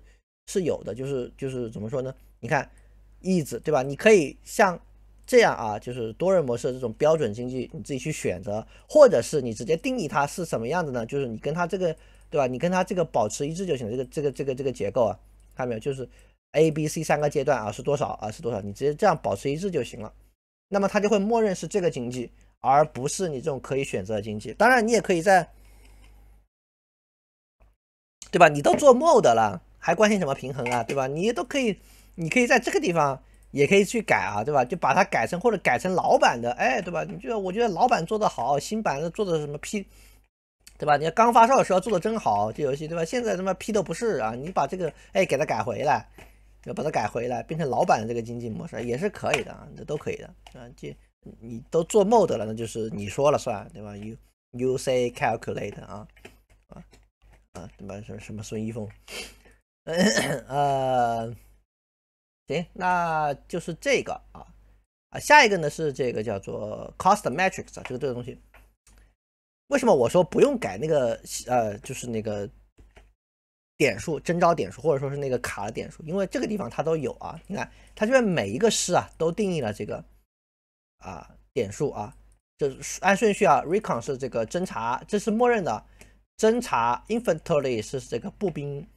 A: 是有的，就是就是怎么说呢？你看。意 s 对吧？你可以像这样啊，就是多人模式这种标准经济，你自己去选择，或者是你直接定义它是什么样子呢？就是你跟它这个对吧？你跟它这个保持一致就行了。这个这个这个这个结构啊，看到没有？就是 A B C 三个阶段啊，是多少啊？是多少？你直接这样保持一致就行了。那么它就会默认是这个经济，而不是你这种可以选择的经济。当然，你也可以在对吧？你都做 mode 了，还关心什么平衡啊？对吧？你都可以。你可以在这个地方也可以去改啊，对吧？就把它改成或者改成老版的，哎，对吧？你就我觉得老版做的好，新版的做的什么 P，对吧？你刚发售的时候做的真好，这游戏，对吧？现在他妈 P 都不是啊！你把这个哎给它改回来，要把它改回来，变成老版的这个经济模式也是可以的，啊，这都可以的啊！这你都做 mod 了，那就是你说了算，对吧？You you say calculate 啊啊啊！吧？什么什么孙一峰，(coughs) 呃。行，那就是这个啊，啊，下一个呢是这个叫做 cost matrix 啊，就是这个东西。为什么我说不用改那个呃，就是那个点数，征召点数，或者说是那个卡的点数？因为这个地方它都有啊，你看它这边每一个师啊都定义了这个啊点数啊，就是按顺序啊，recon 是这个侦查，这是默认的侦查，infantry 是这个步兵。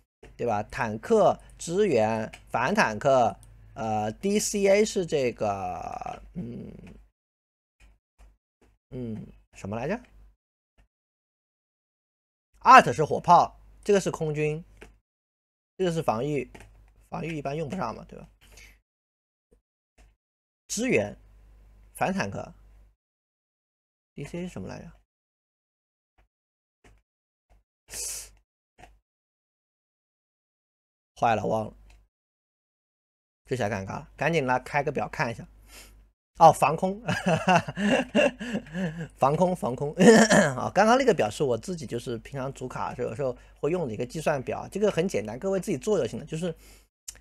A: 对吧？坦克支援、反坦克，呃，D C A 是这个，嗯
B: 嗯，什么来着？Art 是火炮，这个是空军，这个是防御，防御一般用不上嘛，对吧？支援、反坦克，D C A 什么来着？坏了，忘了，这下尴尬了，赶紧来开个表看一下。哦，防空，
A: (laughs) 防空，防空。啊，刚刚那个表是我自己就是平常组卡时候有时候会用的一个计算表，这个很简单，各位自己做就行了。就是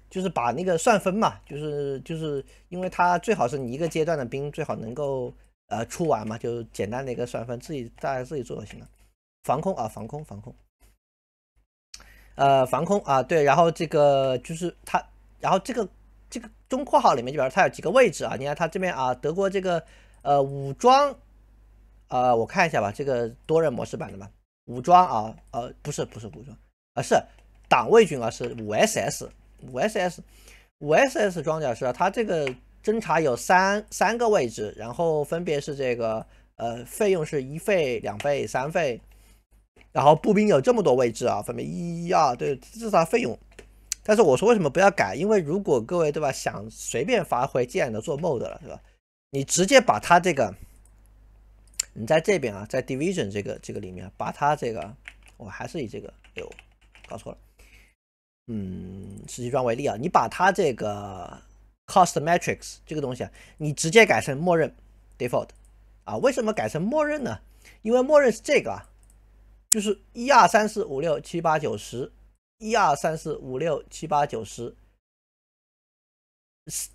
A: 就是把那个算分嘛，就是就是因为它最好是你一个阶段的兵最好能够呃出完嘛，就简单的一个算分，自己大家自己做就行了。防空啊，防空，防空。呃，防空啊，对，然后这个就是它，然后这个这个中括号里面就表示它有几个位置啊？你看它这边啊，德国这个呃武装，呃，我看一下吧，这个多人模式版的吧，武装啊，呃，不是不是武装啊，是党卫军啊，是五 S S 五 S S 五 S S 装甲师啊，它这个侦察有三三个位置，然后分别是这个呃，费用是一费、两费、三费。然后步兵有这么多位置啊，分别一、一、二，对，至少费用。但是我说为什么不要改？因为如果各位对吧，想随便发挥建的做 mode 了，是吧？你直接把它这个，你在这边啊，在 division 这个这个里面，把它这个，我还是以这个，哎呦，搞错了，嗯，实际装为例啊，你把它这个 cost matrix 这个东西啊，你直接改成默认 default 啊？为什么改成默认呢？因为默认是这个啊。就是一二三四五六七八九十，一二三四五六七八九十，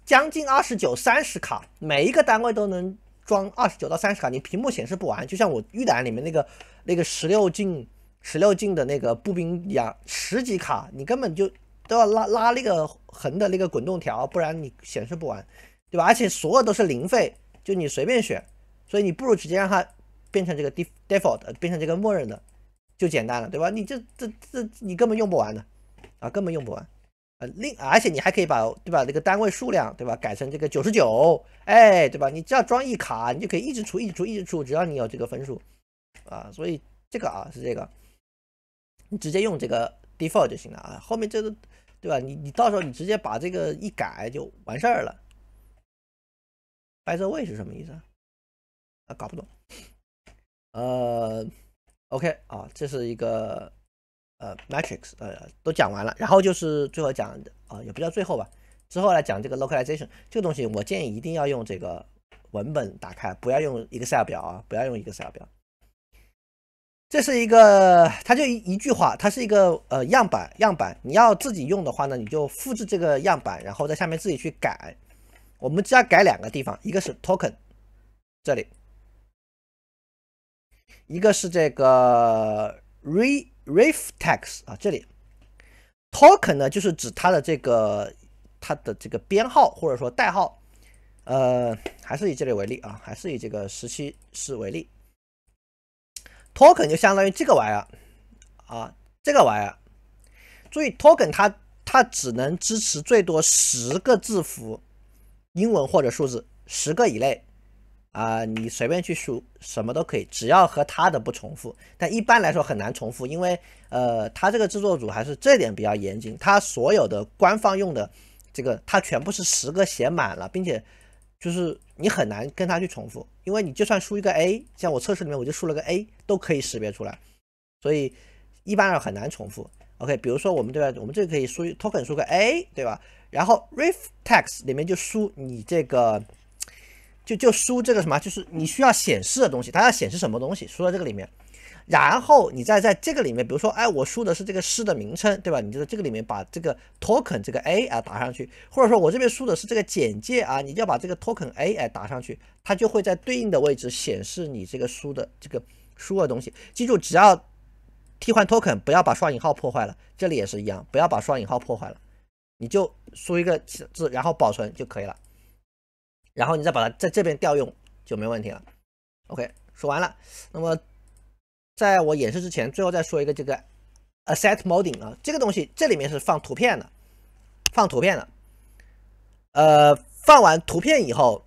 A: 将近二十九三十卡，每一个单位都能装二十九到三十卡，你屏幕显示不完，就像我预览里面那个那个十六进十六进的那个步兵一样，十几卡你根本就都要拉拉那个横的那个滚动条，不然你显示不完，对吧？而且所有都是零费，就你随便选，所以你不如直接让它变成这个 default 变成这个默认的。就简单了，对吧？你这这这你根本用不完的，啊，根本用不完，呃，另而且你还可以把对吧这个单位数量对吧改成这个九十九，哎，对吧？你只要装一卡，你就可以一直出，一直出，一直出，只要你有这个分数，啊，所以这个啊是这个，你直接用这个 default 就行了啊，后面这个对吧？你你到时候你直接把这个一改就完事儿了。白色位是什么意思？啊，搞不懂，呃。OK 啊，这是一个呃 m a t r i x 呃都讲完了，然后就是最后讲啊，也不叫最后吧，之后来讲这个 localization 这个东西，我建议一定要用这个文本打开，不要用 Excel 表啊，不要用 Excel 表。这是一个，它就一句话，它是一个呃样板，样板，你要自己用的话呢，你就复制这个样板，然后在下面自己去改。我们只要改两个地方，一个是 token 这里。一个是这个 re ref tax 啊，这里 token 呢就是指它的这个它的这个编号或者说代号，呃，还是以这里为例啊，还是以这个十七式为例，token 就相当于这个玩意儿啊，这个玩意儿，注意 token 它它只能支持最多十个字符，英文或者数字十个以内。啊，你随便去输什么都可以，只要和它的不重复。但一般来说很难重复，因为呃，它这个制作组还是这点比较严谨，它所有的官方用的这个，它全部是十个写满了，并且就是你很难跟它去重复，因为你就算输一个 A，像我测试里面我就输了个 A，都可以识别出来。所以一般人很难重复。OK，比如说我们对吧，我们这可以输 token 输个 A 对吧，然后 ref text 里面就输你这个。就就输这个什么，就是你需要显示的东西，它要显示什么东西，输到这个里面，然后你再在这个里面，比如说，哎，我输的是这个诗的名称，对吧？你就在这个里面把这个 token 这个 a 啊打上去，或者说我这边输的是这个简介啊，你就要把这个 token a 哎打上去，它就会在对应的位置显示你这个输的这个输的东西。记住，只要替换 token，不要把双引号破坏了。这里也是一样，不要把双引号破坏了，你就输一个字，然后保存就可以了。然后你再把它在这边调用就没问题了。OK，说完了。那么在我演示之前，最后再说一个这个 asset m o d e i n g 啊，这个东西这里面是放图片的，放图片的。呃，放完图片以后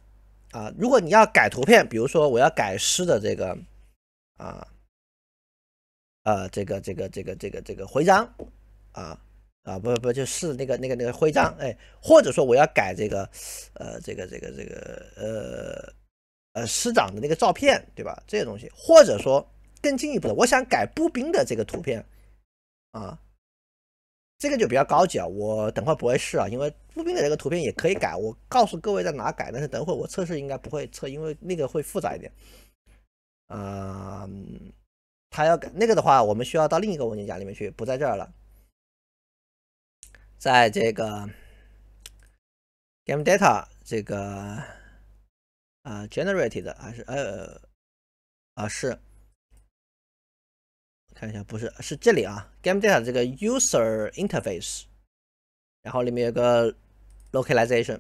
A: 啊，如果你要改图片，比如说我要改诗的这个啊，呃，这个这个这个这个这个徽章啊。啊不不就是那个那个那个徽章哎，或者说我要改这个，呃这个这个这个呃呃师长的那个照片对吧？这些东西，或者说更进一步的，我想改步兵的这个图片啊，这个就比较高级啊。我等会不会试啊，因为步兵的这个图片也可以改，我告诉各位在哪改，但是等会我测试应该不会测，因为那个会复杂一点。啊，他要改那个的话，我们需要到另一个文件夹里面去，不在这儿了。在这个
B: game data 这个啊 generated 还是呃啊是看一下不
A: 是是这里啊 game data 这个 user interface，然后里面有个 localization，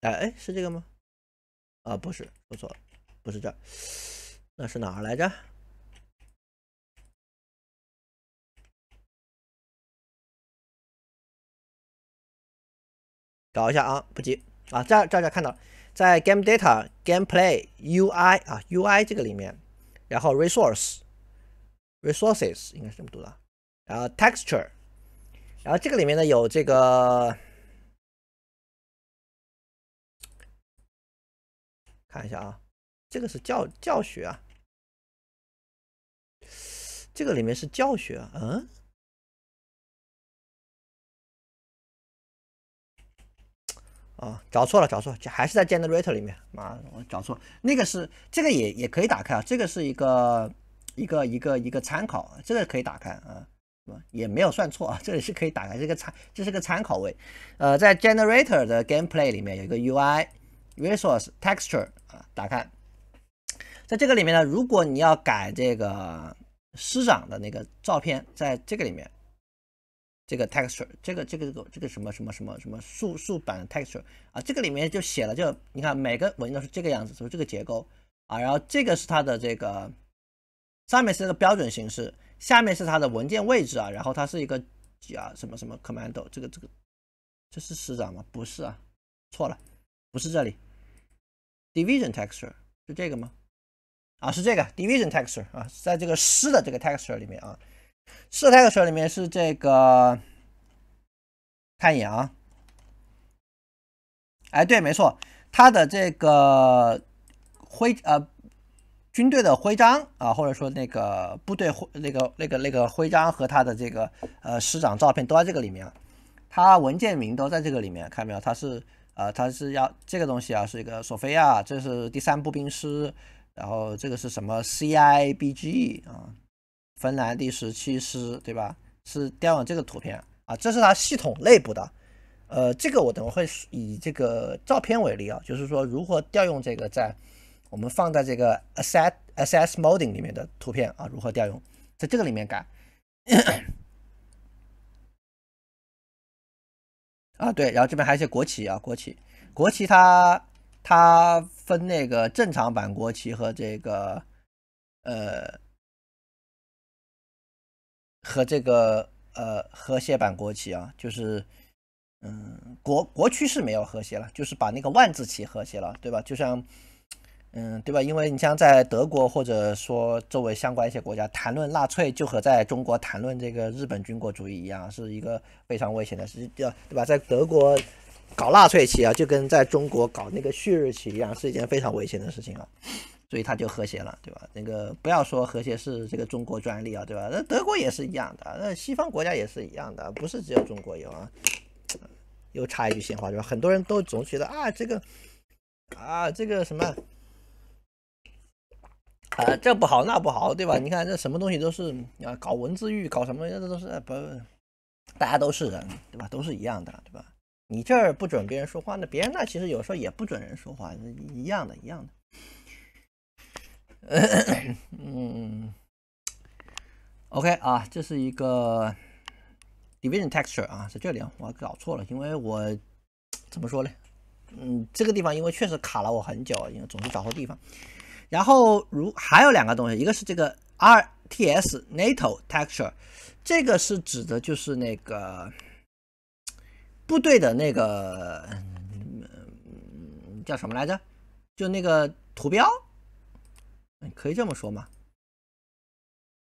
A: 哎哎是这个吗？啊不是，不错，
B: 不是这，那是哪儿来着？找一下啊，不急啊。这这这看到了，在 game data, gameplay,
A: UI 啊，UI 这个里面，然后 resource, resources 应该
B: 是这么读的，然后 texture，然后这个里面呢有这个，看一下啊，这个是教教学啊，这个里面是教学，嗯。啊，找错了，找错，还是在 generator 里面。妈，我找错，那个
A: 是这个也也可以打开啊，这个是一个一个一个一个参考，这个可以打开啊，也没有算错啊，这里是可以打开，这个参这是个参考位。呃，在 generator 的 gameplay 里面有一个 UI resource texture 啊，打开，在这个里面呢，如果你要改这个师长的那个照片，在这个里面。这个 texture，这个这个这个这个什么什么什么什么竖竖板 texture 啊，这个里面就写了，就你看每个文件都是这个样子，都是这个结构啊。然后这个是它的这个上面是个标准形式，下面是它的文件位置啊。然后它是一个啊什么什么 commando，这个这个这是师长吗？不是啊，错了，不是这里 division texture 是这个吗？啊，是这个 division texture 啊，在这个师的这个 texture 里面啊。四开的纸里面是这个，看一眼啊。哎，对，没错，他的这个徽呃军队的徽章啊，或者说那个部队徽那个那个那个徽章和他的这个呃师长照片都在这个里面他文件名都在这个里面，看到没有？他是呃他是要这个东西啊，是一个索菲亚，这是第三步兵师，然后这个是什么 CIBG 啊？芬兰第十七师，对吧？是调用这个图片啊，这是它系统内部的。呃，这个我等会以这个照片为例啊，就是说如何调用这个在我们放在这个 a s s e a s s e modeling 里面的图片啊，如何调用，在这个里面改 (coughs) 啊。对，然后这边还有一些国旗啊，国旗国旗，它它分那个正常版国旗和这个呃。和这个呃和谐版国旗啊，就是嗯国国区是没有和谐了，就是把那个万字旗和谐了，对吧？就像嗯对吧？因为你像在德国或者说周围相关一些国家谈论纳粹，就和在中国谈论这个日本军国主义一样，是一个非常危险的事，对吧？在德国搞纳粹旗啊，就跟在中国搞那个旭日旗一样，是一件非常危险的事情啊。所以它就和谐了，对吧？那个不要说和谐是这个中国专利啊，对吧？那德国也是一样的，那西方国家也是一样的，不是只有中国有啊。又插一句闲话，对吧？很多人都总觉得啊，这个啊，这个什么啊，这不好那不好，对吧？你看这什么东西都是啊，搞文字狱，搞什么？这都是不，大家都是人，对吧？都是一样的，对吧？你这儿不准别人说话，那别人那其实有时候也不准人说话，一样的一样的。(coughs) 嗯，OK 啊，这是一个 division texture 啊，在这里啊，我搞错了，因为我 (tsk) 怎么说呢？嗯，这个地方因为确实卡了我很久，因为总是找错地方。然后如还有两个东西，一个是这个 RTS NATO texture，这个是指的就是那个部队的那个嗯、叫什么来着？就那个图标。可以这么说吗？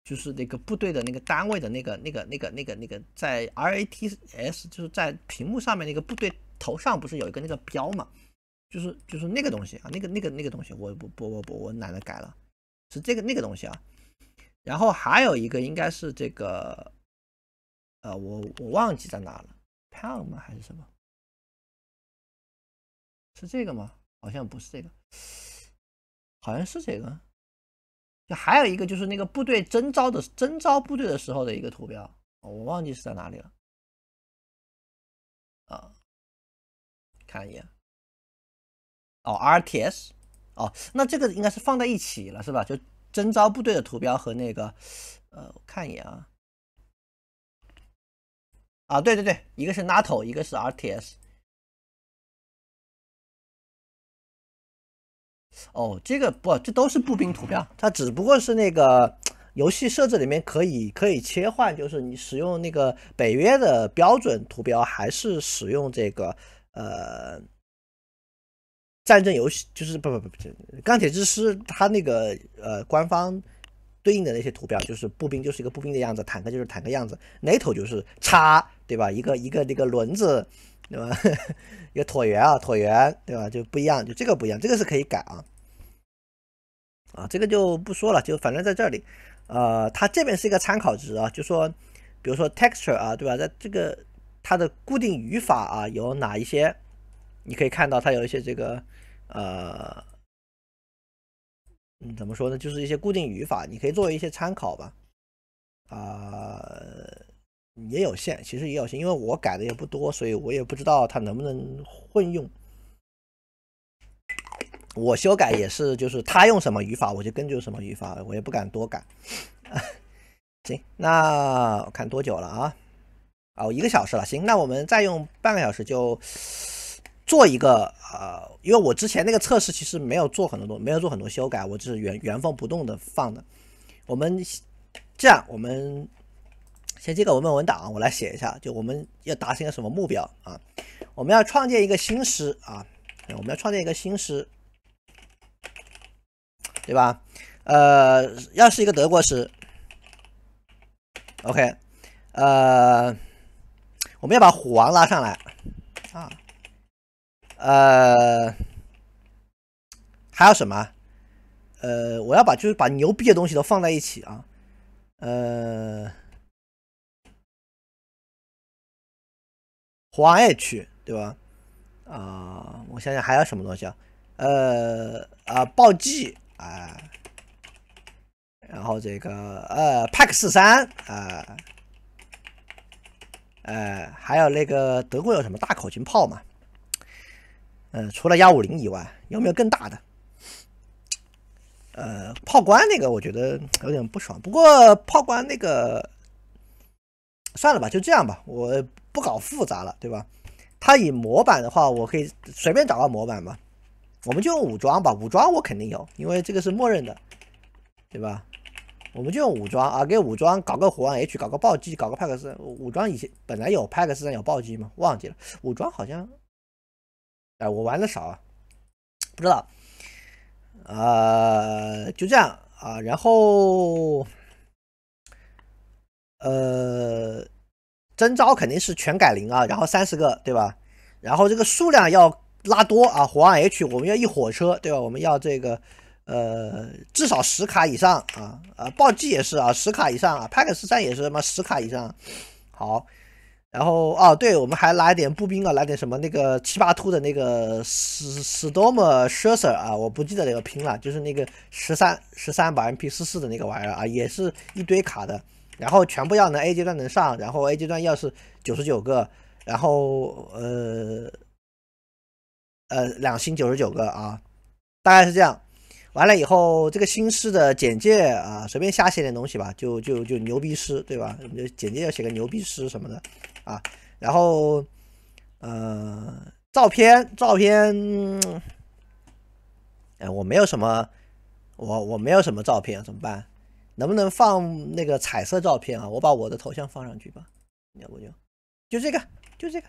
A: 就是那个部队的那个单位的那个那个那个那个那个在 RATS，就是在屏幕上面那个部队头上不是有一个那个标吗？就是就是那个东西啊，那个那个那个东西，我不不不不，我懒得改了，是这个那个东西啊。然后还有一个应该是这
B: 个，呃，我我忘记在哪了，Pal 吗还是什么？是这个吗？好像不是这个，好像是这个。就还有一个就是那个部队征招的征招部队的时候的一个图标，我忘记是在哪里了。啊，看一眼。哦，R T S，哦，那这
A: 个应该是放在一起了是吧？就征招部队的图标和那个，呃，我看一眼啊。
B: 啊，对对对，一个是 NATO，一个是 R T S。哦，这个不，这都是步兵图标，它只不过是那个游戏设置里面可以可以
A: 切换，就是你使用那个北约的标准图标，还是使用这个呃战争游戏，就是不不不不，钢铁之师它那个呃官方对应的那些图标，就是步兵就是一个步兵的样子，坦克就是坦克样子，NATO 就是叉，对吧？一个一个那个轮子。对吧？(laughs) 一个椭圆啊，椭圆，对吧？就不一样，就这个不一样，这个是可以改啊，啊，这个就不说了，就反正在这里，呃，它这边是一个参考值啊，就说，比如说 texture 啊，对吧？在这个它的固定语法啊，有哪一些？你可以看到它有一些这个，呃，嗯，怎么说呢？就是一些固定语法，你可以作为一些参考吧，啊。也有限，其实也有限，因为我改的也不多，所以我也不知道它能不能混用。我修改也是，就是他用什么语法，我就根据什么语法，我也不敢多改。(laughs) 行，那我看多久了啊？哦，一个小时了。行，那我们再用半个小时就做一个呃，因为我之前那个测试其实没有做很多东，没有做很多修改，我就是原原封不动的放的。我们这样，我们。先这个文本文档，我来写一下，就我们要达成一个什么目标啊？我们要创建一个新师啊，我们要创建一个新师，对吧？呃，要是一个德国师，OK，呃，我们要把虎王拉上来啊，呃，还有什么？
B: 呃，我要把就是把牛逼的东西都放在一起啊，呃。y H 对吧？啊，我想想还有什么东西啊？呃啊，暴击
A: 啊，然后这个呃，pack 四三啊，呃，还有那个德国有什么大口径炮嘛？嗯，除了幺五零以外，有没有更大的？呃，炮官那个我觉得有点不爽，不过炮官那个。算了吧，就这样吧，我不搞复杂了，对吧？他以模板的话，我可以随便找个模板吧。我们就用武装吧，武装我肯定有，因为这个是默认的，对吧？我们就用武装啊，给武装搞个火王 H，搞个暴击，搞个派克斯。武装以前本来有派克斯，有暴击嘛，忘记了，武装好像……哎，我玩的少啊，不知道。呃，就这样啊，然后。呃，征召肯定是全改零啊，然后三十个，对吧？然后这个数量要拉多啊，火案 H 我们要一火车，对吧？我们要这个，呃，至少十卡以上啊啊，暴击也是啊，十卡以上啊，Pack 十三也是什么十卡以上，好，然后哦，对我们还来点步兵啊，来点什么那个七八突的那个史史多姆 o m s h r e r 啊，我不记得那个拼了，就是那个十三十三把 M P 四四的那个玩意儿啊，也是一堆卡的。然后全部要能 A 阶段能上，然后 A 阶段要是九十九个，然后呃呃两星九十九个啊，大概是这样。完了以后，这个新诗的简介啊，随便瞎写点东西吧，就就就牛逼诗对吧？简介要写个牛逼诗什么的啊。然后呃，照片照片，哎，我没有什么，我我没有什么照片，怎么办？能不能放那个彩色照片啊？我把我的头像放上去吧。要不就就这个，就这个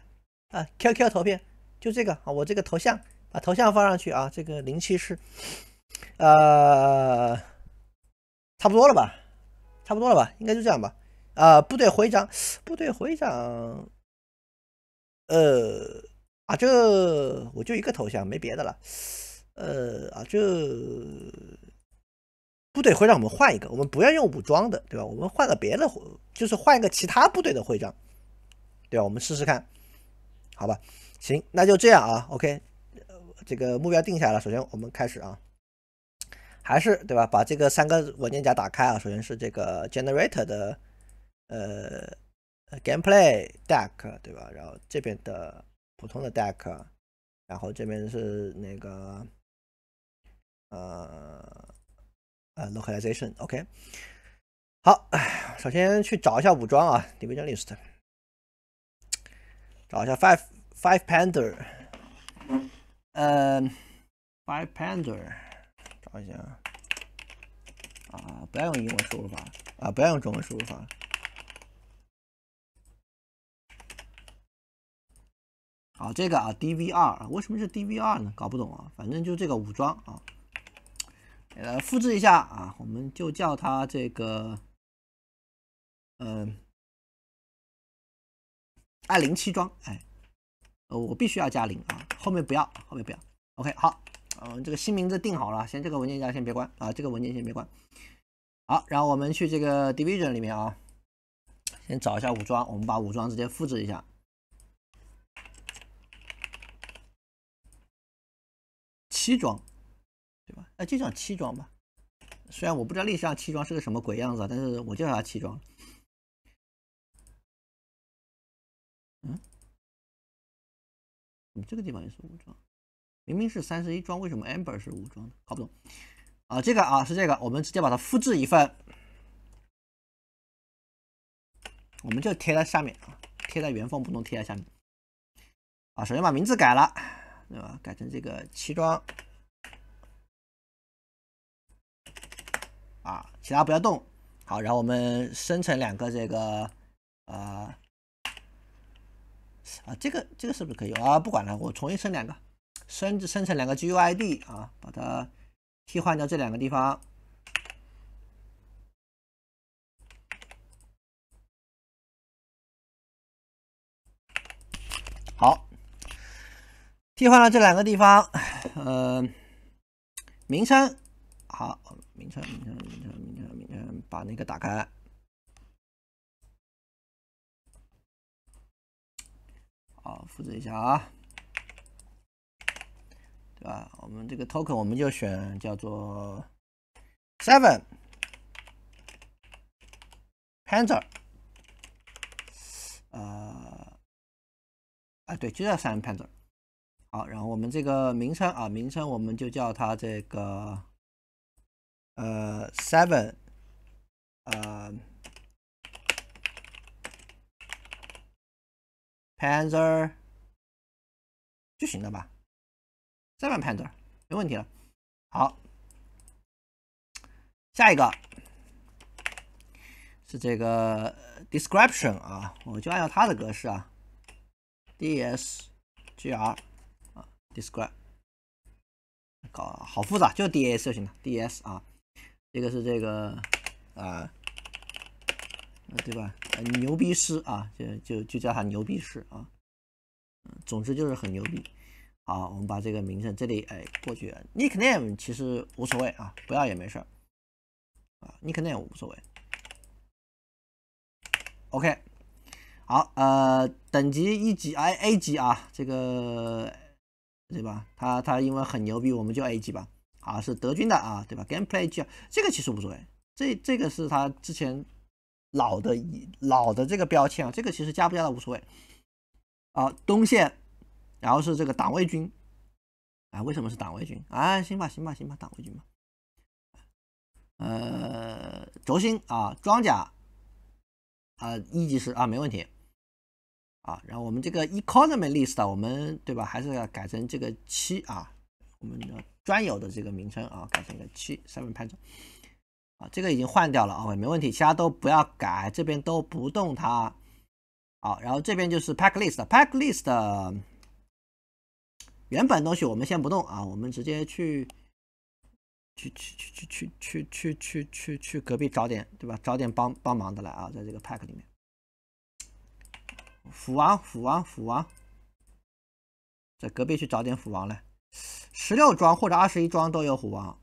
A: 啊。QQ 图片，就这个啊。我这个头像，把头像放上去啊。这个零七是呃差不多了吧，差不多了吧，应该就这样吧。啊，部队徽章，部队徽章，呃啊，这我就一个头像，没别的了。呃啊，这。部队会让我们换一个，我们不要用武装的，对吧？我们换个别的，就是换一个其他部队的徽章，对吧？我们试试看，好吧？行，那就这样啊。OK，这个目标定下来，首先我们开始啊，还是对吧？把这个三个文件夹打开啊。首先是这个 generator 的呃 gameplay deck，对吧？然后这边的普通的 deck，然后这边是那个呃。呃，localization，OK，好，首先去找一下武装啊，device list，找一下 five five panda，嗯，five panda，找一下
B: 啊，不要用英文输入法啊，不要用中文输入法。好，这个
A: 啊，DVR，为什么是 DVR 呢？搞不懂啊，反正就这个武装啊。
B: 呃，复制一下啊，我们就叫它这个，嗯，二零七装，哎，我必须
A: 要加零啊，后面不要，后面不要。OK，好，嗯，这个新名字定好了，先这个文件夹先别关啊，这个文件先别关。好，然后我们去这个 division 里面啊，先找一下武装，我们把武装直接复制一下，七装。对吧？那就叫七
B: 装吧。虽然我不知道历史上七装是个什么鬼样子，但是我就叫它七装嗯？你这个地方也是五装，明明是三十一装，为什么 Amber 是五装搞不懂。
A: 啊，这个啊是这个，我们直接把它复制一份，我们就贴在下面啊，贴在原封不动贴在下面。啊，首先把名字改了，对吧？改成这个七装。啊，其他不要动。好，然后我们生成两个这个，呃，啊，这个这个是不是可以？啊，不管了，我重新生两个，生生成两个 GUID 啊，把它替换掉这
B: 两个地方。好，替换了这两个地方，呃，名称好。名称，名称，名称，名称，名称，把那个打开。好，复制一下啊，
A: 对吧？我们这个 token 我们就选叫做 seven p a n c i 呃，啊对，就叫 seven p a n e r 好，然后我们这个名称啊，名称我们就叫它这个。
B: 呃，seven，呃 p a n i l 就行了吧？seven panda，没问题了。好，
A: 下一个是这个 description 啊，我就按照它的格式啊，d s g r 啊，describe，搞好复杂就 d s 就行了，d s 啊。这个是这个，啊，对吧？牛逼师啊，就就就叫他牛逼师啊。总之就是很牛逼。好，我们把这个名称这里哎过去，nickname 其实无所谓啊，不要也没事儿啊，nickname 无所谓。OK，好，呃，等级一级哎 A 级啊，这个对吧？他他因为很牛逼，我们就 A 级吧。啊，是德军的啊，对吧？Gameplay 这这个其实无所谓，这这个是他之前老的、老的这个标签啊，这个其实加不加的无所谓。啊，东线，然后是这个党卫军，啊，为什么是党卫军？啊，行吧，行吧，行吧，党卫军吧。呃，轴心啊，装甲啊，一级师啊，没问题。啊，然后我们这个 economy list 的，我们对吧，还是要改成这个七啊。我们的专有的这个名称啊，改成一个七 Seven p 啊，这个已经换掉了啊，没没问题，其他都不要改，这边都不动它。好，然后这边就是 Pack List，Pack List 原本东西我们先不动啊，我们直接去去去去去去去去去去去隔壁找点对吧？找点帮帮忙的来啊，在这个 Pack 里面，虎王虎王虎王，在隔壁去找点虎王来。十六装或者二十一装都有虎王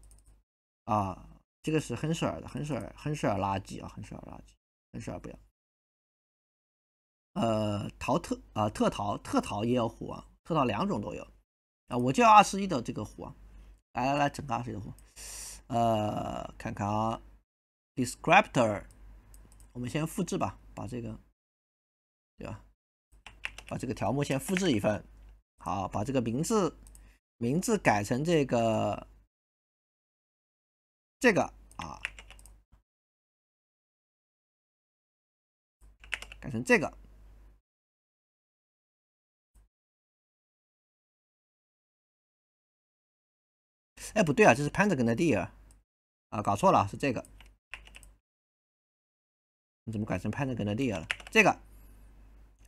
A: 啊，这个是很尔的，很亨很尔垃圾啊，很尔垃圾，很尔不要。呃，淘特啊，特淘，特淘也有虎王，特淘两种都有啊。我就要二十一的这个虎王，来来来，整二十一的虎。呃，看看啊，descriptor，我们先复制吧，把这个，对吧？把这个条目先复制一份，好，
B: 把这个名字。名字改成这个，这个啊，改成这个。哎，不对啊，这是 PandaGlider，啊，搞错了，是这个。你怎么改成 p a n d a g l
A: i e r 了？这个，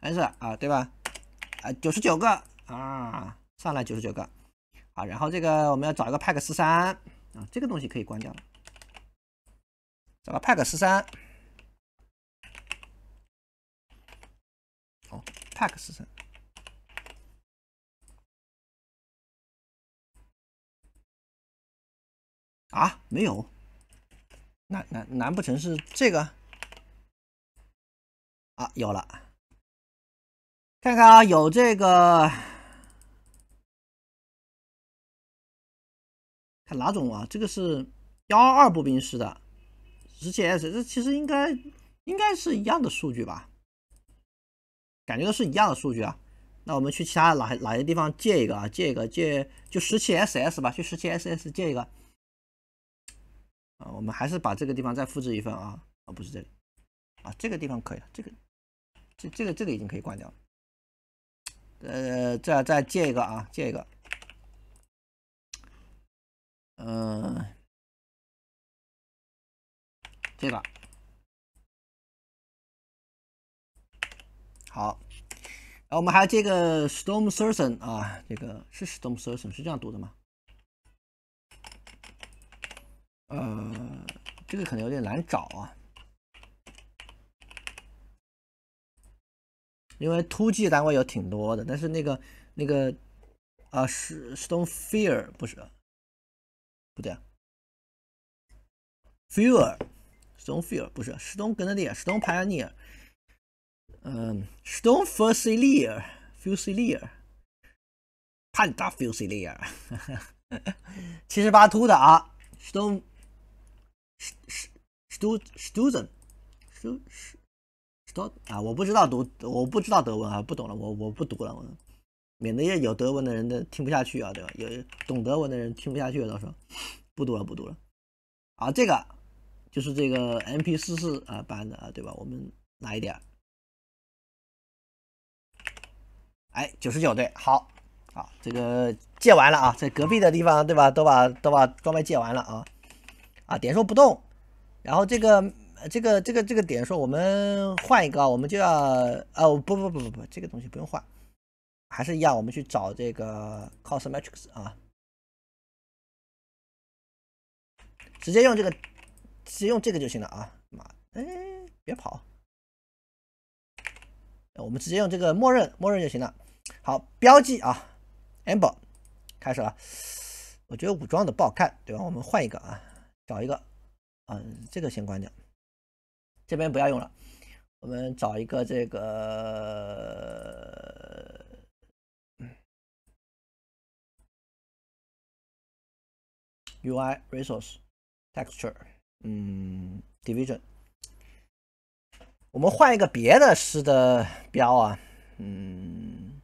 A: 还是啊，对吧？啊，九十九个啊，上来九十九个。啊，然后这个我们要找一个派克十三啊，这个东西可以
B: 关掉了。找 a 派克十三，好，派克十三啊，没有，那难难不成是这个？啊，有了，看看啊，有这个。看哪种啊？这个是
A: 幺二步兵师的十七 S，这其实应该应该是一样的数据吧？感觉都是一样的数据啊。那我们去其他哪哪些地方借一个啊？借一个借就十七 SS 吧，去十七 SS 借一个啊。我们还是把这个地方再复制一份啊啊，不是这里，啊，这个地方可以了，
B: 这个这这个这个已经可以关掉了。呃，再再借一个啊，借一个。嗯，这个好。然后我们还有这个 Storm Surgeon 啊，
A: 这个是 Storm Surgeon 是这样读的吗？呃，这个可能有点难找啊，
B: 因为突击单位有挺多的，但是那个那个啊，是 Storm Fear 不是？不对
A: ，fewer，stone fewer 不是 stone，跟 e r stone pioneer，嗯，stone fusilier，fusilier，突打 fusilier，七十八突啊 stone，stu，student，stu，啊，我不知道读，我不知道德文啊，不懂了，我我不读了。我。免得有德文的人的听不下去啊，对吧？有懂德文的人听不下去，到时候不读了，不读了。啊，这个就是这个 MP44 啊版的啊，对吧？我们拿一点。哎，九十九对，好啊，这个借完了啊，在隔壁的地方，对吧？都把都把装备借完了啊啊，点数不动。然后这个这个这个这个点数我们换一个啊，我们就要啊，不不不不不，这个东西不用换。还是一样，我们去找这
B: 个 c o s m e t r i s 啊，直接用这个，直接用这个就行了啊！妈，哎，别跑，
A: 我们直接用这个默认，默认就行了。好，标记啊，ammo 开始了。我觉得武装的不好看，对吧？我们换一个啊，找一个，嗯，这个先关掉，这边不要用了。我们
B: 找一个这个。UI resource texture，嗯，division。我们换一个
A: 别的师的标啊，嗯，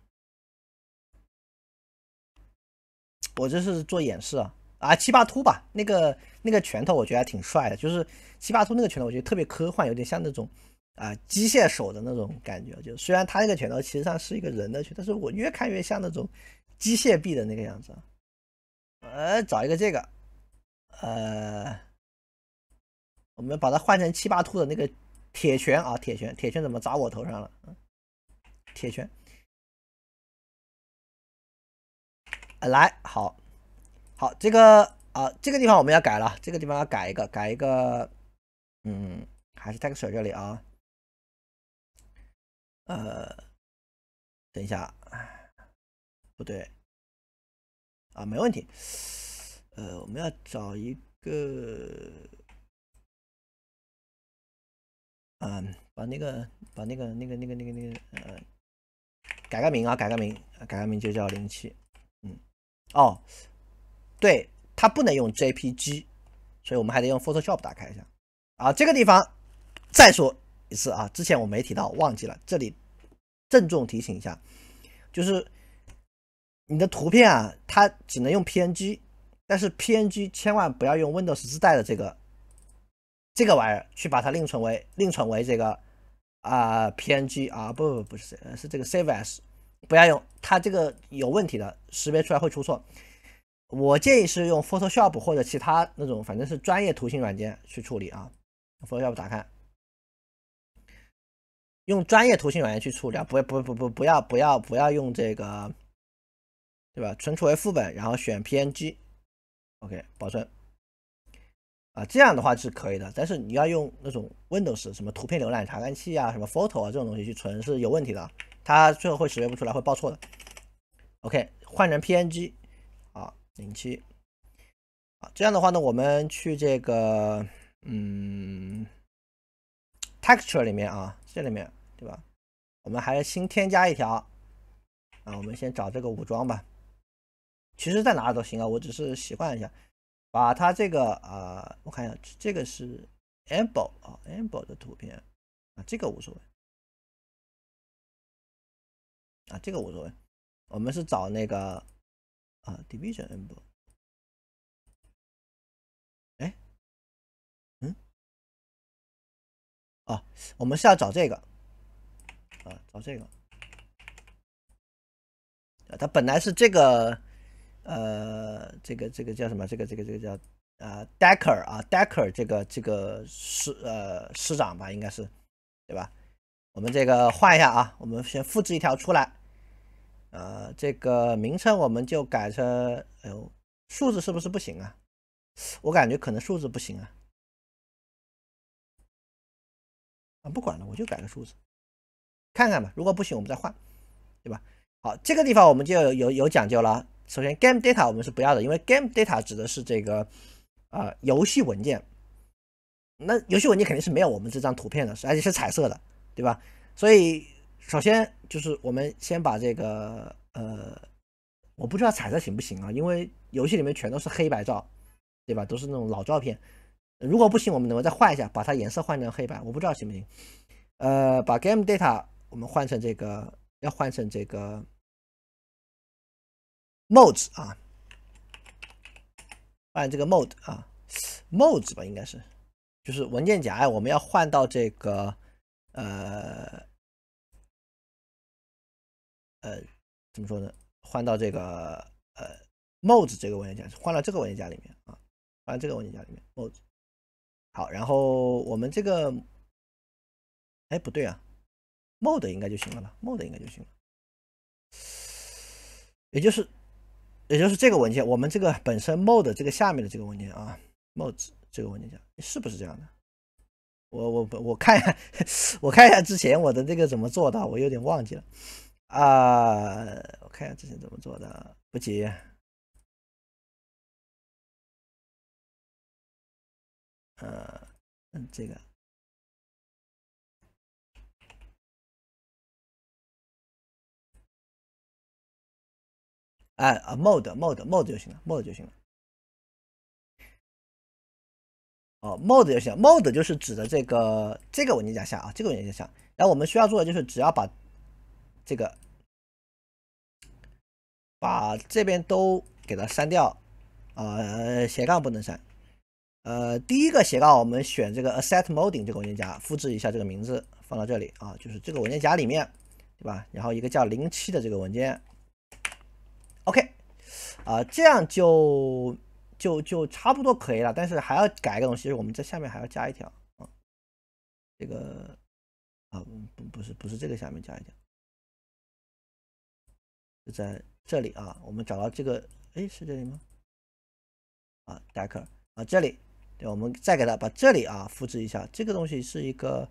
A: 我这是做演示啊啊，七八凸吧，那个那个拳头我觉得还挺帅的，就是七八凸那个拳头我觉得特别科幻，有点像那种啊机械手的那种感觉。就虽然他那个拳头其实上是一个人的拳，但是我越看越像那种机械臂的那个样子啊。呃，找一个这个。呃，
B: 我们把它换成七八兔的那个铁拳啊，铁拳，铁拳怎么砸我头上了？嗯，铁拳。来，好，好，这个啊，这个地方我们要改了，这个地方要改一个，改一个，嗯，还是 texture 这里啊。呃，等一下，不对，啊，没问题。呃，我们要找一个，嗯，把那个，
A: 把那个，那个，那个，那个，那个，呃，改个名啊，改个名，改个名就叫零七，嗯，哦，对，它不能用 JPG，所以我们还得用 Photoshop 打开一下啊。这个地方再说一次啊，之前我没提到，忘记了，这里郑重提醒一下，就是你的图片啊，它只能用 PNG。但是 PNG 千万不要用 Windows 自带的这个这个玩意儿去把它另存为另存为这个啊 PNG 啊不不不是是这个 Save As 不要用它这个有问题的识别出来会出错。我建议是用 Photoshop 或者其他那种反正是专业图形软件去处理啊。Photoshop 打开，用专业图形软件去处理啊不不不不不要不要不要用这个对吧？存储为副本，然后选 PNG。OK，保存。啊，这样的话是可以的，但是你要用那种 Windows 什么图片浏览查看器啊，什么 Photo 啊这种东西去存是有问题的，它最后会识别不出来，会报错的。OK，换成 PNG 啊，零七啊，这样的话呢，我们去这个嗯 Texture 里面啊，这里面对吧？我们还是新添加一条啊，我们先找这个武装吧。其实在哪都行啊，我只是习惯一下，把它这个啊，
B: 我看一下，这个是 amble 啊，amble 的图片啊，这个无所谓，啊，这个无所谓，我们是找那个啊，division amble，嗯，啊，我们是要找这个啊，找这个，啊，它本来是
A: 这个。呃，这个这个叫什么？这个这个这个叫呃 d e c k e r 啊，Decker 这个这个师呃师长吧，应该是对吧？我们这个换一下啊，我们先复制一条出来。呃，这个名称我们就改成，哎呦，数字是不是不行啊？我感觉可能数字
B: 不行啊。啊，不管了，我就改个数字，看看吧。如果不行，我们再换，对吧？好，这个地方我们就有有有讲
A: 究了。首先，game data 我们是不要的，因为 game data 指的是这个，呃，游戏文件。那游戏文件肯定是没有我们这张图片的，而且是彩色的，对吧？所以，首先就是我们先把这个，呃，我不知道彩色行不行啊，因为游戏里面全都是黑白照，对吧？都是那种老照片。如果不行，我们能不能再换一下，把它颜色换成黑白？我不知道行不行。呃，把 game data 我们换成这个，要换成这个。modes 啊，按这个 mode 啊，modes 吧，应该是，就是文件夹，我们要换到这个，呃，
B: 呃，怎么说呢？换到这个，呃，modes 这个文件夹，换到这个文件夹里面啊，换到这个文件夹里面，modes。好，然后我们这个，哎，不对啊，mode 应该就行了吧，mode 应该就行了，也就是。
A: 也就是这个文件，我们这个本身 mod e 这个下面的这个文件啊，m o d e 这个文件夹是不是这样的？我我我看一下，(laughs) 我看一下之前我
B: 的这个怎么做的，我有点忘记了啊，我看一下之前怎么做的，不急，呃，嗯，这个。哎啊，mode mode mode 就行了，mode 就行了。
A: 哦，mode 就行了，mode 就是指的这个这个文件夹下啊，这个文件夹下。然后我们需要做的就是，只要把这个把这边都给它删掉啊，斜杠不能删。呃，第一个斜杠我们选这个 asset m o d e i n g 这个文件夹，复制一下这个名字放到这里啊，就是这个文件夹里面，对吧？然后一个叫零七的这个文件。OK，啊，这样就就就差不多可以了。但是还要
B: 改一个东西，我们在下面还要加一条啊。这个啊，不不是不是这个，下面加一条，就在这里啊。我们找到这个，哎，是这里吗？啊，d k e r 啊，这里
A: 对，我们再给它把这里啊复制一下。这个东西是一个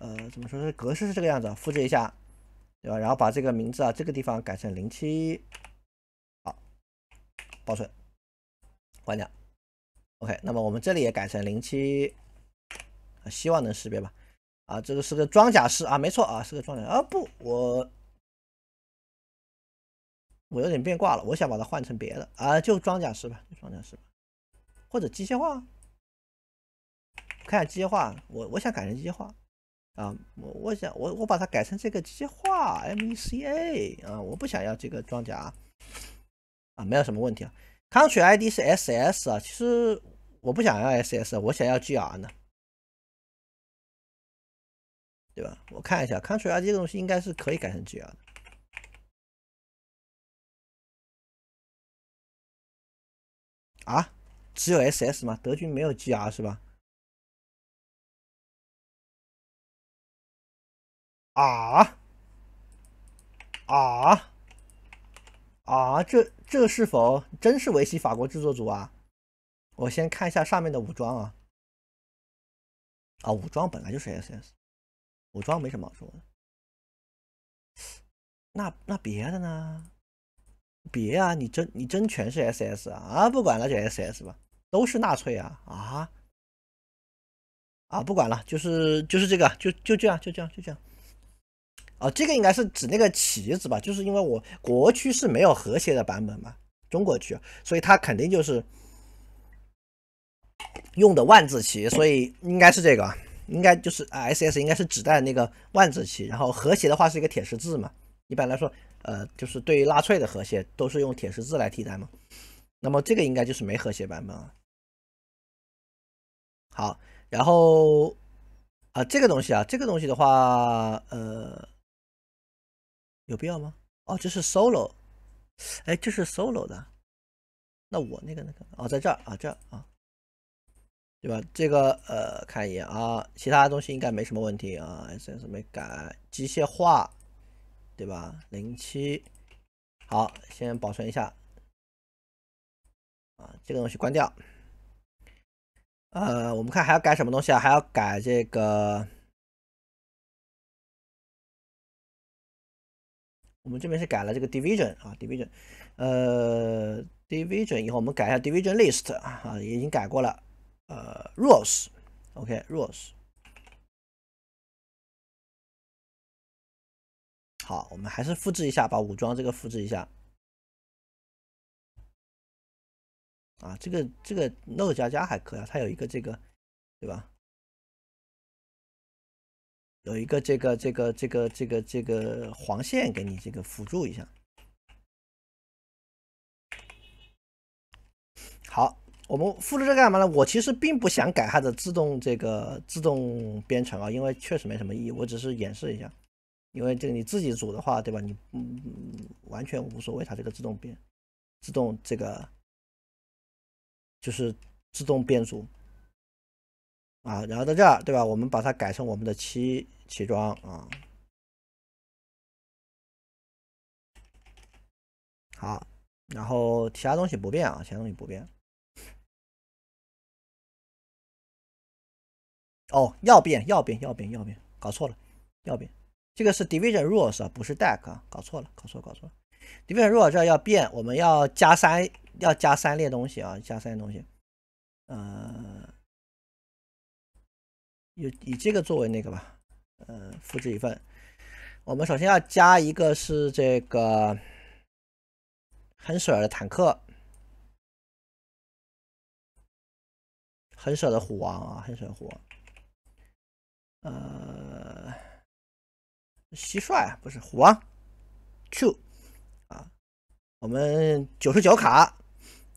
A: 呃，怎么说？格式是这个样子，复制一下对吧？然后把这个名字啊，这个地方改成零七。保存，关掉，OK。那么我们这里也改成零七，希望能识别吧。啊，这个是个装甲师啊，没错啊，是个装甲。啊不，我我有点变卦了，我想把它换成别的啊，就装甲师吧，就装甲师吧，或者机械化。看下机械化，我我想改成机械化啊，我我想我我把它改成这个机械化 MECA 啊，我不想要这个装甲。啊，没有什么问题啊。Country ID 是 SS 啊，其实我不想要
B: SS，我想要 GR 呢，对吧？我看一下 Country ID 这个东西应该是可以改成 GR 的。啊，只有 SS 吗？德军没有 GR 是吧？啊啊！啊，
A: 这这是否真是维系法国制作组啊？我先看一下上面的武装
B: 啊。啊，武装本来就是 SS，武装没什么好说的。那那别的呢？别
A: 啊，你真你真全是 SS 啊？啊，不管了，就 SS 吧，都是纳粹啊啊啊！不管了，就是就是这个，就就这样，就这样，就这样。哦，这个应该是指那个旗子吧？就是因为我国区是没有和谐的版本嘛，中国区，所以它肯定就是用的万字旗，所以应该是这个，应该就是 S S，应该是指代那个万字旗。然后和谐的话是一个铁十字嘛，一般来说，呃，就是对于纳粹的和谐都是用铁十字来替代嘛。那么这个应该就是没和谐版本啊。好，然后啊，这个东西啊，这个东西的话，
B: 呃。有必要吗？哦，这是 solo，哎，这是 solo 的，那我那个那个，哦，在这儿啊，这儿啊，
A: 对吧？这个呃，看一眼啊，其他东西应该没什么问题啊。SS 没改，机械化，对吧？零七，好，先保存一
B: 下。啊，这个东西关掉。呃，我们看还要改什么东西啊？还要改这个。我们这边是改了这个 division 啊 division，
A: 呃 division 以后我们改一下 division list 啊也已经改过了，呃
B: rose，OK rose，好，我们还是复制一下，把武装这个复制一下，啊这个这个 no e 加加还可以啊，它有一个这个，对吧？有一个这个这个
A: 这个这个这个黄线给你这个辅助一下。好，我们复制这干嘛呢？我其实并不想改它的自动这个自动编程啊，因为确实没什么意义。我只是演示一下，因为这个你自己组的话，对吧？你嗯完全无所谓，它这个自动编、自动这个就是自动编组。
B: 啊，然后到这儿对吧？我们把它改成我们的七七装啊。好，然后其他东西不变啊，其他东西不变。哦，要变要变要变要变，搞错了，要变。
A: 这个是 division rules 啊，不是 deck 啊，搞错了，搞错了搞错。了 division rules 这要变，我们要加三，要加三列东西啊，加三列东西。嗯。有，以这个作为那个吧，呃，复制一份。
B: 我们首先要加一个是这个，很舍的坦克，很舍的虎王啊，很舍虎王，呃，蟋蟀不是虎王，Q 啊，我们
A: 九十九卡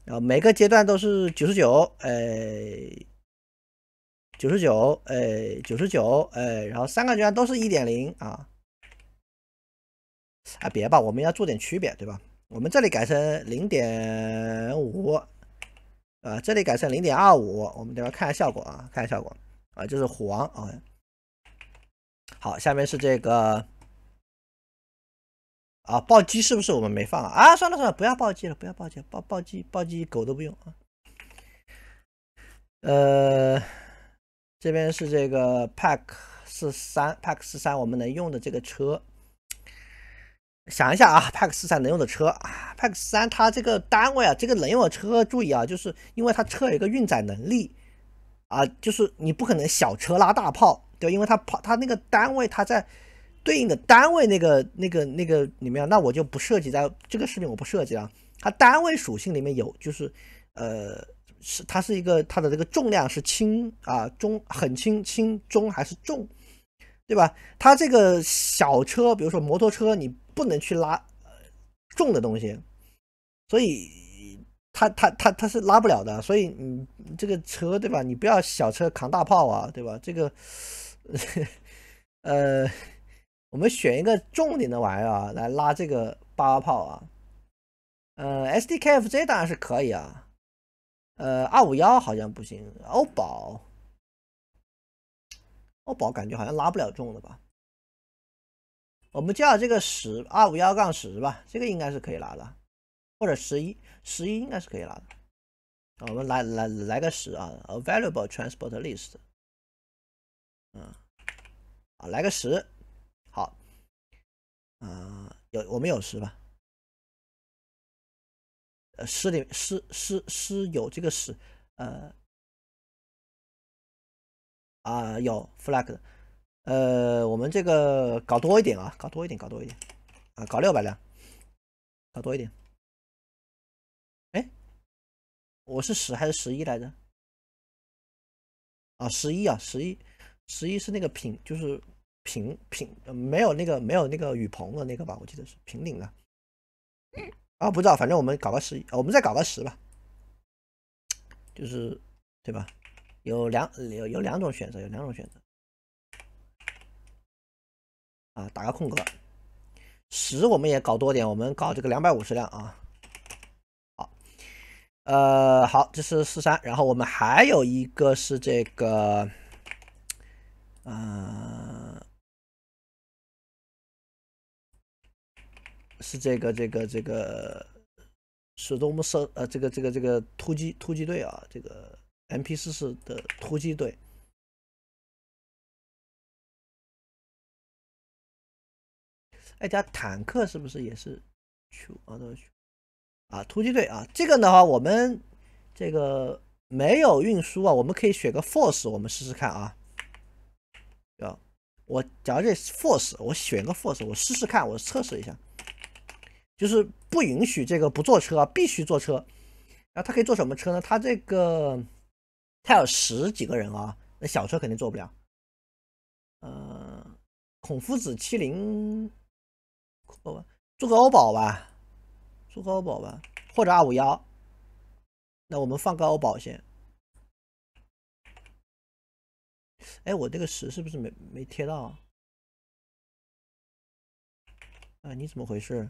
A: 啊，每个阶段都是九十九，哎。九十九，哎，九十九，哎，然后三个居然都是一点零啊！啊，别吧，我们要做点区别，对吧？我们这里改成零点五，啊，这里改成零点二五，我们等会儿看下效果啊，看下效果啊，就是黄。好，下面是这个啊，暴击是不是我们没放啊？啊，算了算了，不要暴击了，不要暴击，暴暴击暴击狗都不用啊，呃。这边是这个 pack 四三 pack 四三，我们能用的这个车，想一下啊，pack 四三能用的车，pack 三它这个单位啊，这个能用的车，注意啊，就是因为它车有一个运载能力啊，就是你不可能小车拉大炮，对，因为它炮它那个单位它在对应的单位那个那个那个里面，那我就不涉及在这个视频我不涉及了，它单位属性里面有就是呃。是它是一个，它的这个重量是轻啊，中很轻，轻中还是重，对吧？它这个小车，比如说摩托车，你不能去拉重的东西，所以它它它它是拉不了的。所以你这个车，对吧？你不要小车扛大炮啊，对吧？这个，(laughs) 呃，我们选一个重点的玩意儿啊，来拉这个八八炮啊。呃，S D K F J 当然是可以啊。呃，二五幺好像不行，欧宝，欧宝感觉好像拉不了重的吧？我们叫这个十二五幺杠十吧，这个应该是可以拉的，或者十一，十一应该是可以拉的。我们来来来个十啊，available
B: transport list，嗯，啊来个十，好，啊有我们有十吧。呃，诗里是是是有这个十，呃，啊有 flag 的，呃，我们这个搞多一点啊，搞多一点，搞多一点，啊，搞六百辆，搞多一点。哎，我是十还是十一来着？
A: 啊，十一啊，十一，十一是那个平，就是平平，没有那个没有那个雨棚的那个吧？我记得是平顶的。啊，不知道，反正我们搞个十，我们再搞个十吧，就是，对吧？有两有有两种选择，有两种选择。啊，打个空格，十我们也搞多点，我们搞这个两百五十辆啊。好，呃，好，这是四三，然后我们还有一个是这个，嗯。是这个这个这个，
B: 使多我射呃这个这个这个突击突击队啊，这个 M P 四四的突击队。哎，加坦克是不是也是？
A: 啊，突击队啊，这个的话我们这个没有运输啊，我们可以选个 force，我们试试看啊。啊，我假如这 force，我选个 force，我试试看，我测试一下。就是不允许这个不坐车，必须坐车。然后他可以坐什么车呢？他这个他有十几个人啊，那小车肯定坐不了。嗯，孔夫子七零，哦，个欧宝吧，做个欧宝吧，
B: 或者二五幺。那我们放个欧宝先。哎，我这个十是不是没没贴到？啊，你怎么回事？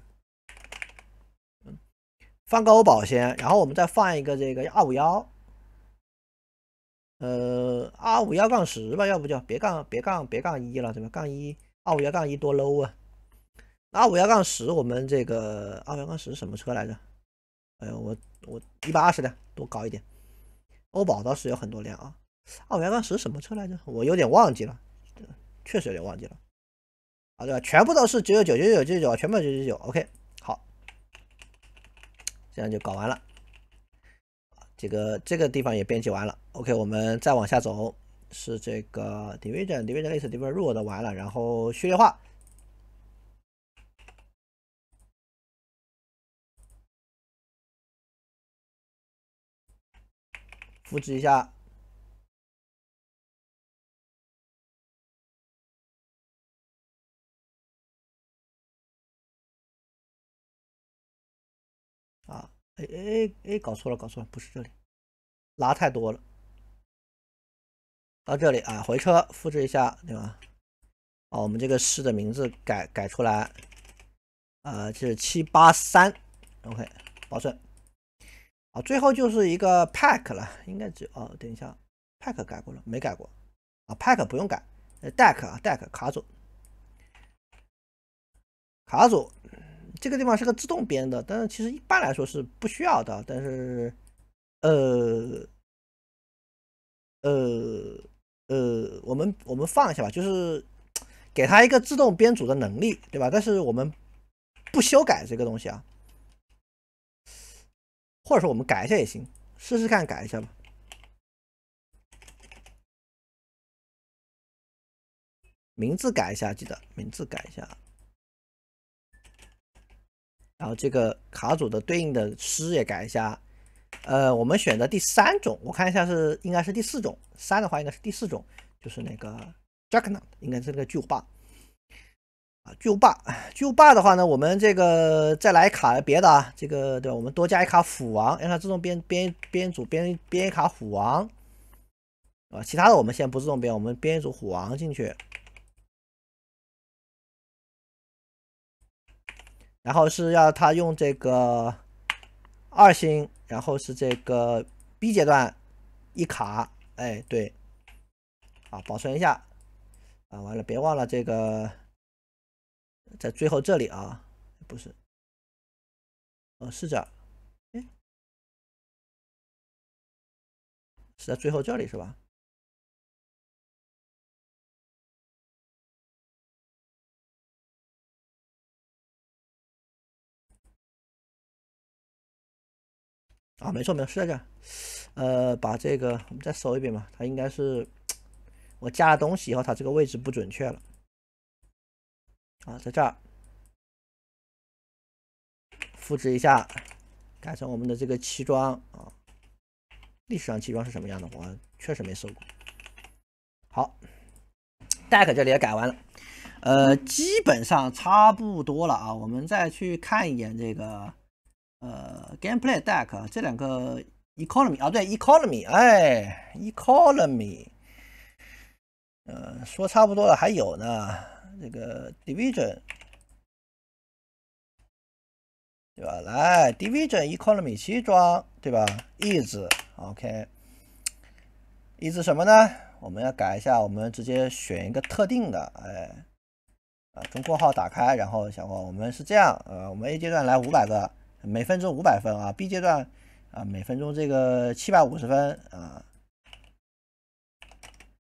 A: 放个欧宝先，然后我们再放一个这个二五幺，呃二五幺杠十吧，要不就别杠别杠别杠一了，怎么杠一二五幺杠一多 low 啊二五幺杠十，我们这个二五幺杠十什么车来着？哎呀，我我一百二十辆多高一点？欧宝倒是有很多辆啊。二五幺杠十什么车来着？我有点忘记了，确实有点忘记了。啊，对吧？全部都是九九九九九九九，全部九九九，OK。这样就搞完了，这个这个地方也编辑完了。OK，我们再往下走，是这个 division，division list diver l e 的完了，然后序列化，
B: 复制一下。哎哎哎！搞错了，搞错了，不是这里，拉太多了。
A: 到这里啊，回车，复制一下，对吧？哦，我们这个诗的名字改改出来，呃，是七八三，OK，保存。好，最后就是一个 pack 了，应该只哦，等一下，pack 改过了没改过？啊，pack 不用改，deck 呃啊，deck 卡组，卡组。这个地方是个自动编的，但是其实一般来说是不需要的。但是，呃，呃，呃，我们我们放一下吧，就是给他一个自动编组的能力，对吧？但是我们不修改这个东西啊，
B: 或者说我们改一下也行，试试看改一下吧。名字改一下，记得名字改一下。然后这个卡组的对应的
A: 诗也改一下。呃，我们选择第三种，我看一下是应该是第四种。三的话应该是第四种，就是那个 j a c k k n a 应该是那个巨无霸啊，巨无霸。巨无霸的话呢，我们这个再来卡别的啊，这个对吧？我们多加一卡虎王，让它自动编编编组，编编一卡虎王啊。其他的我们先不自动编，我们编一组虎王进去。然后是要他用这个二星，然后是这个 B 阶段一卡，哎，对，啊，保存一下，啊，完了，别忘了这个，
B: 在最后这里啊，不是，哦，是这，哎，是在最后这里是吧？啊，没错，没错，是在这儿。呃，把这个我们再搜一遍吧。它应
A: 该是我加了东西以后，它这个位置不准确了。啊，在这儿，复制一下，改成我们的这个奇装啊。历史上奇装是什么样的？我确实没搜过。好，deck 这里也改完了。呃，基本上差不多了啊。我们再去看一眼这个。呃，gameplay deck 这两个 economy 啊，对 economy，哎，economy，呃，说差不多了，还有呢，这个 division，对吧？来 division economy 七装，对吧？is OK，is 什么呢？我们要改一下，我们直接选一个特定的，哎，啊，中括号打开，然后想说我们是这样，呃，我们 A 阶段来五百个。每分钟五百分啊，B 阶段啊，每分钟这个七百五十分啊，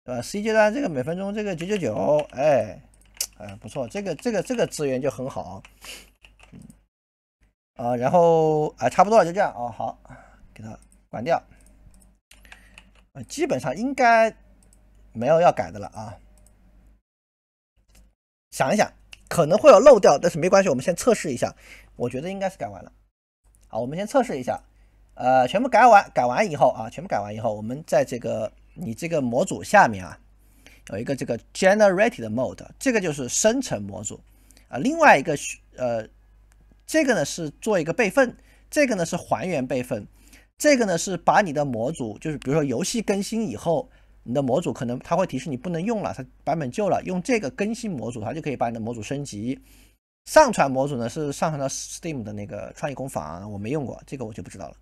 A: 呃，C 阶段这个每分钟这个九九九，哎，哎，不错，这个这个这个资源就很好，啊，然后啊，差不多了，就这样哦，好，给它关掉，啊，基本上应该没有要改的了啊，想一想可能会有漏掉，但是没关系，我们先测试一下，我觉得应该是改完了。啊，我们先测试一下，呃，全部改完改完以后啊，全部改完以后，我们在这个你这个模组下面啊，有一个这个 generated mode，这个就是生成模组，啊，另外一个呃，这个呢是做一个备份，这个呢是还原备份，这个呢是把你的模组，就是比如说游戏更新以后，你的模组可能它会提示你不能用了，它版本旧了，用这个更新模组，它就可以把你的模组升级。上传模组呢是上传到 Steam 的那个创意工坊，我没用过，这个我就不知道了。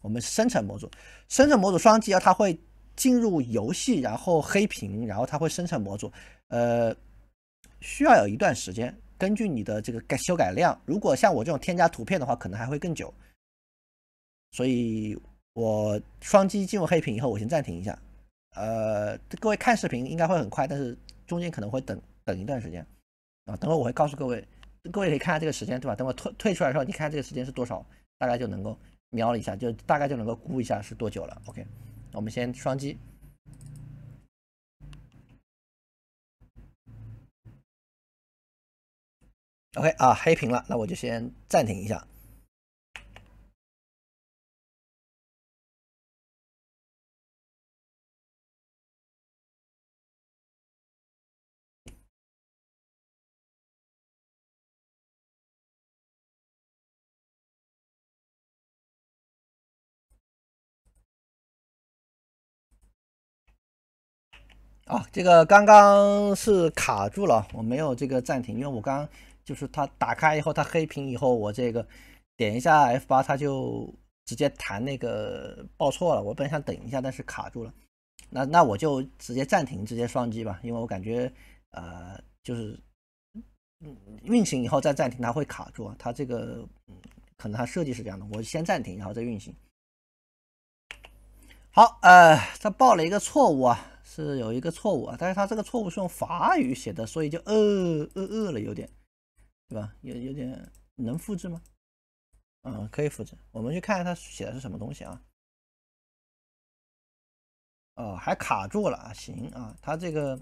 A: 我们生成模组，生成模组双击啊，它会进入游戏，然后黑屏，然后它会生成模组。呃，需要有一段时间，根据你的这个改修改量，如果像我这种添加图片的话，可能还会更久。所以，我双击进入黑屏以后，我先暂停一下。呃，各位看视频应该会很快，但是中间可能会等等一段时间啊。等会我会告诉各位。各位可以看下这个时间对吧？等我退退出来的时候，你看这个时间是多少，大概就能够瞄了一下，就大概就能够估一下是多久了。OK，我们先双击。
B: OK 啊，黑屏了，那我就先暂停一下。啊，这个刚刚是卡住了，我没有这个暂停，因为
A: 我刚就是它打开以后，它黑屏以后，我这个点一下 F 八，它就直接弹那个报错了。我本想等一下，但是卡住了。那那我就直接暂停，直接双击吧，因为我感觉呃，就是运行以后再暂停，它会卡住。它这个可能它设计是这样的，我先暂停，然后再运行。好，呃，它报了一个错误啊。是有一个错误啊，但是他这个错误是用法语写的，所以就呃呃呃了，有
B: 点对吧？有有点能复制吗？嗯，可以复制。我们去看看他写的是什么东西啊？哦，还卡
A: 住了啊！行啊，他这个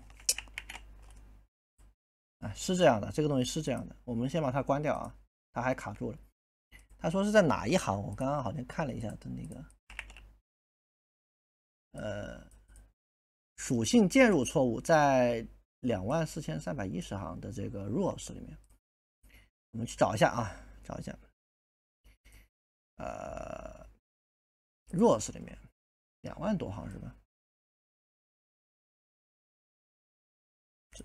A: 啊是这样的，这个东西是这样的。我们先把它关掉啊，他还卡住了。他说是在哪一行？我刚刚好像看了一下他那个，呃。属性介入错误在两万四千三百一十行的这个 rules
B: 里面，我们去找一下啊，找一下，呃，rules 里面两万多行是吧？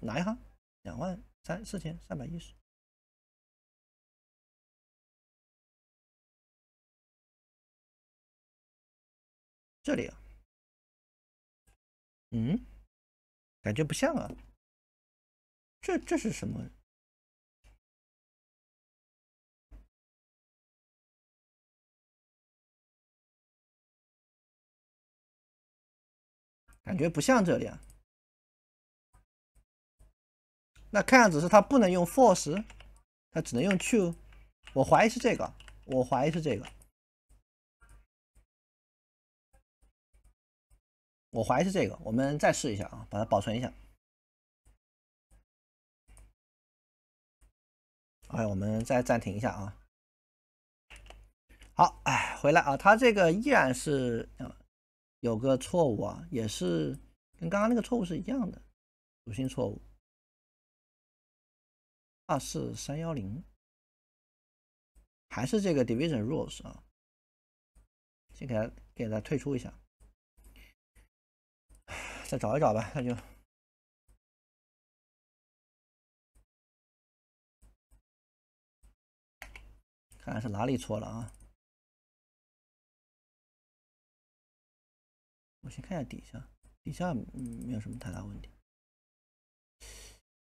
B: 哪一行？两万三四千三百一十，这里啊。嗯，感觉不像啊。这这是什么？感觉不像这里啊。那看样子是他不能用 force，他只能用 true。我怀疑是这个，我怀疑是这个。我怀疑是这个，我们再试一下啊，把它保存一下。哎，我们再暂停一下啊。好，哎，
A: 回来啊，它这个依然是有个错误啊，也是
B: 跟刚刚那个错误是一样的，属性错误。二四三幺零，还是这个 division rules 啊，先给它给它退出一下。再找一找吧，那就，看看是哪里错了啊？我先看一下底下，底下没有什么太大问题。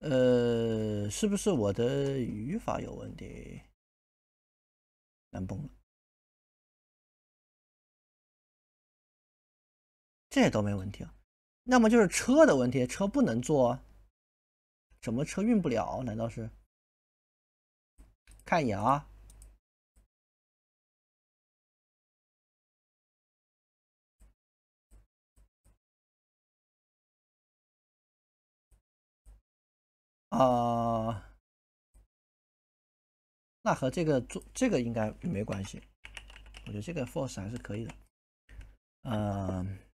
B: 呃，是不是我的语法有问题？难崩了？这都没问题啊。那么就是车的问题，车不能坐，什么车运不了？难道是？看一眼啊！啊，那和这个做这个应该没关系，我觉得这个 force 还是可以的，嗯。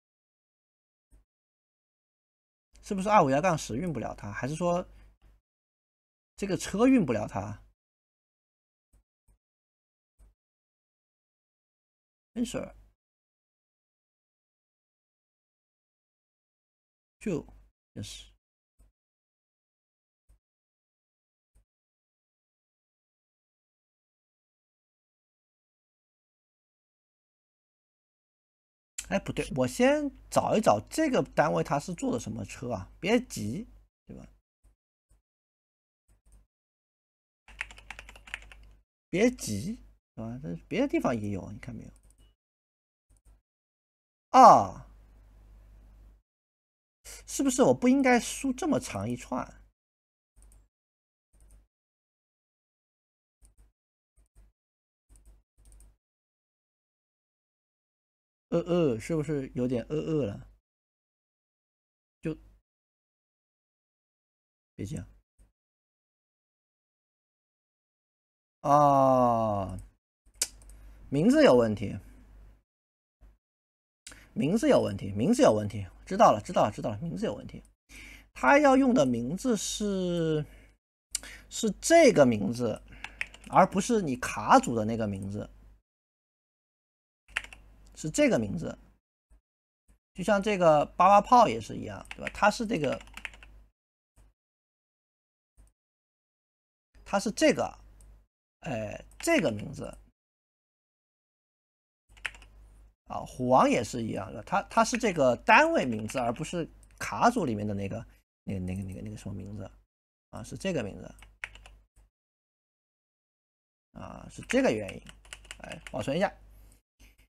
B: 是不是二五幺杠十运不了它，还是说这个车运不了它？没事就也是。哎，不对，我先找一找这个单位他是做的什么车啊？别急，对吧？别急，啊，吧？别的地方也有，你看没有？啊，是不是我不应该输这么长一串？呃呃，是不是有点呃呃了？就别讲啊！名字有问题，名字有问题，名字有问题。知道了，知道了，
A: 知道了，名字有问题。他要用的名字是是这个名字，而不是你卡组的那个名字。
B: 是这个名字，就像这个八八炮也是一样，对吧？它是这个，它是这个，哎，这个名字
A: 啊，虎王也是一样，的，它它是这个单位名字，而不是卡组里面的那个、那、个那个、那个、那个什么名字啊？是这个名字啊？是这个原因，哎，保存一下。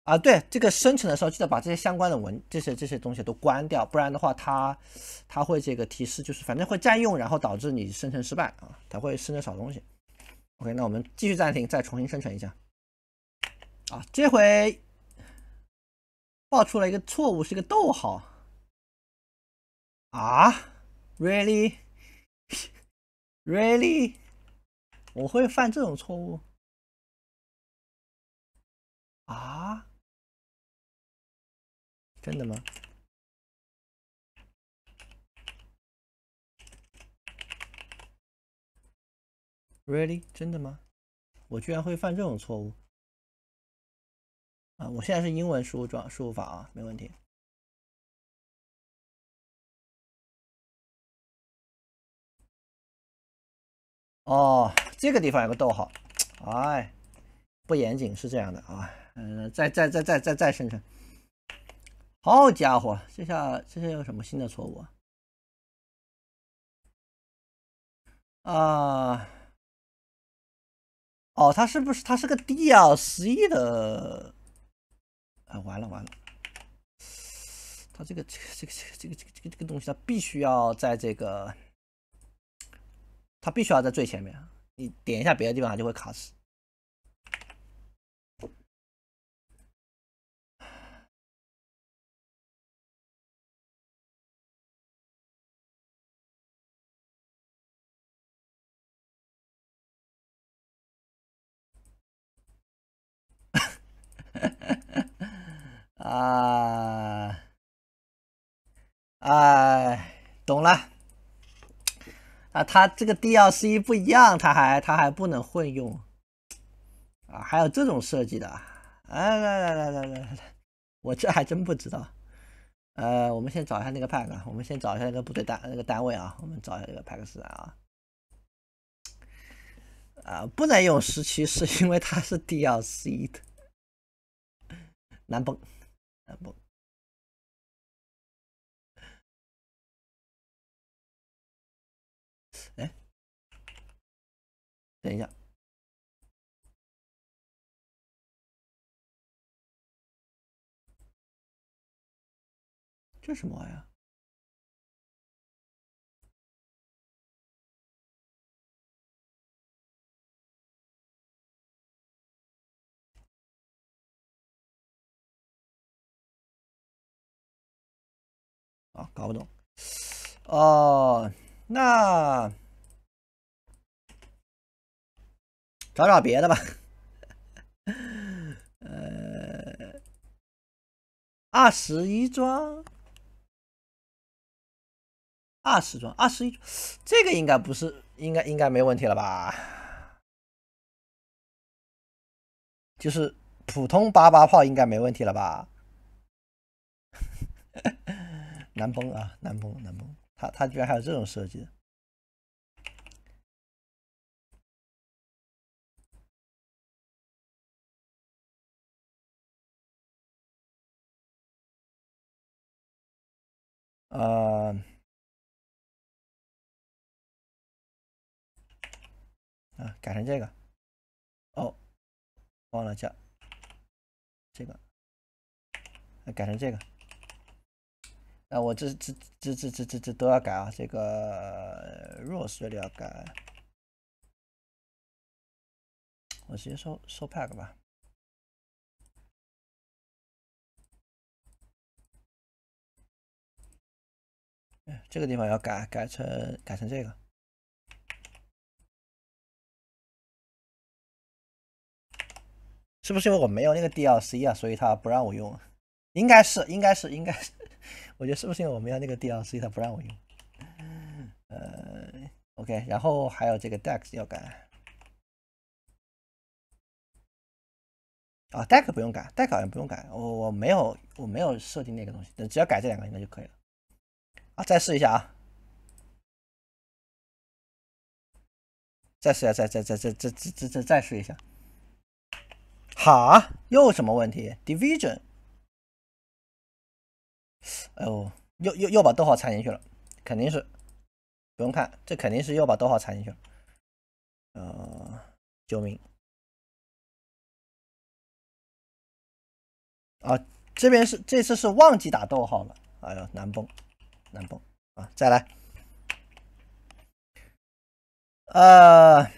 A: 啊，对，这个生成的时候记得把这些相关的文、这些这些东西都关掉，不然的话，它它会这个提示，就是反正会占用，然后导致你生成失败啊，它会生成少东西。OK，那我们继续暂停，再重新生成一下。啊，这
B: 回报出了一个错误，是一个逗号。啊，really，really，(laughs) 我会犯这种错误啊？真的吗？Really，真的吗？我居然会犯这种错误啊！我现在是英文输入状输入法啊，没问题。哦，这个地方有个逗号，哎，不严谨是这样的啊。嗯，
A: 再再再再再再生成。好家伙，这下这下有什么新
B: 的错误啊？啊，哦，他是不是他是个 D 啊？十一的
A: 啊，完了完了，他这个这个这个这个这个这个这个、东西，他必须要在这个，他必须要在最前面。
B: 你点一下别的地方，它就会卡死。啊，
A: 哎，懂了。啊，他这个 DLC 不一样，他还他还不能混用。啊，还有这种设计的。来来来来来来，我这还真不知道。呃，我们先找一下那个派克，我们先找一下那个部队单那个单位啊，我们找一下这个派克斯啊。
B: 啊，不能用十七，是因为它是 DLC 的，难崩。不，哎，等一下，这什么玩意？啊，搞不懂。哦，那找找别的吧。呃，二十一装，二十装，二十一，这个应该不是，应该应该没问题了吧？就是普通八八炮应该没问题了吧？难崩啊，难崩，难崩！他他居然还有这种设计的。呃，啊，改成这个。哦，忘了叫这个，改成这个。那我这这这这这这这都要改啊！这个 rules 这里要改，我直接收收 pack 吧。这个地方要改，改成改成这个，是不是因为我没有那个 DLC
A: 啊？所以它不让我用？应该是，应该是，应该是。我觉得是不是因为我们要那个 DLC，它不让我用。呃，OK，然后还有这个 d e x 要改。啊，Deck 不用改，Deck 好像不用改，我我没有我没有设定那个东西，只要改这两个应该就可以了。啊，再试一下啊！再试一下，再再再再再再再再再试一下。好，又什么问题？Division。哎呦，又又又把逗号
B: 插进去了，肯定是不用看，这肯定是又把逗号插进去了。呃，救命！啊，这边是这次是忘记打逗号了。哎呦，难崩，难崩啊！再来。呃，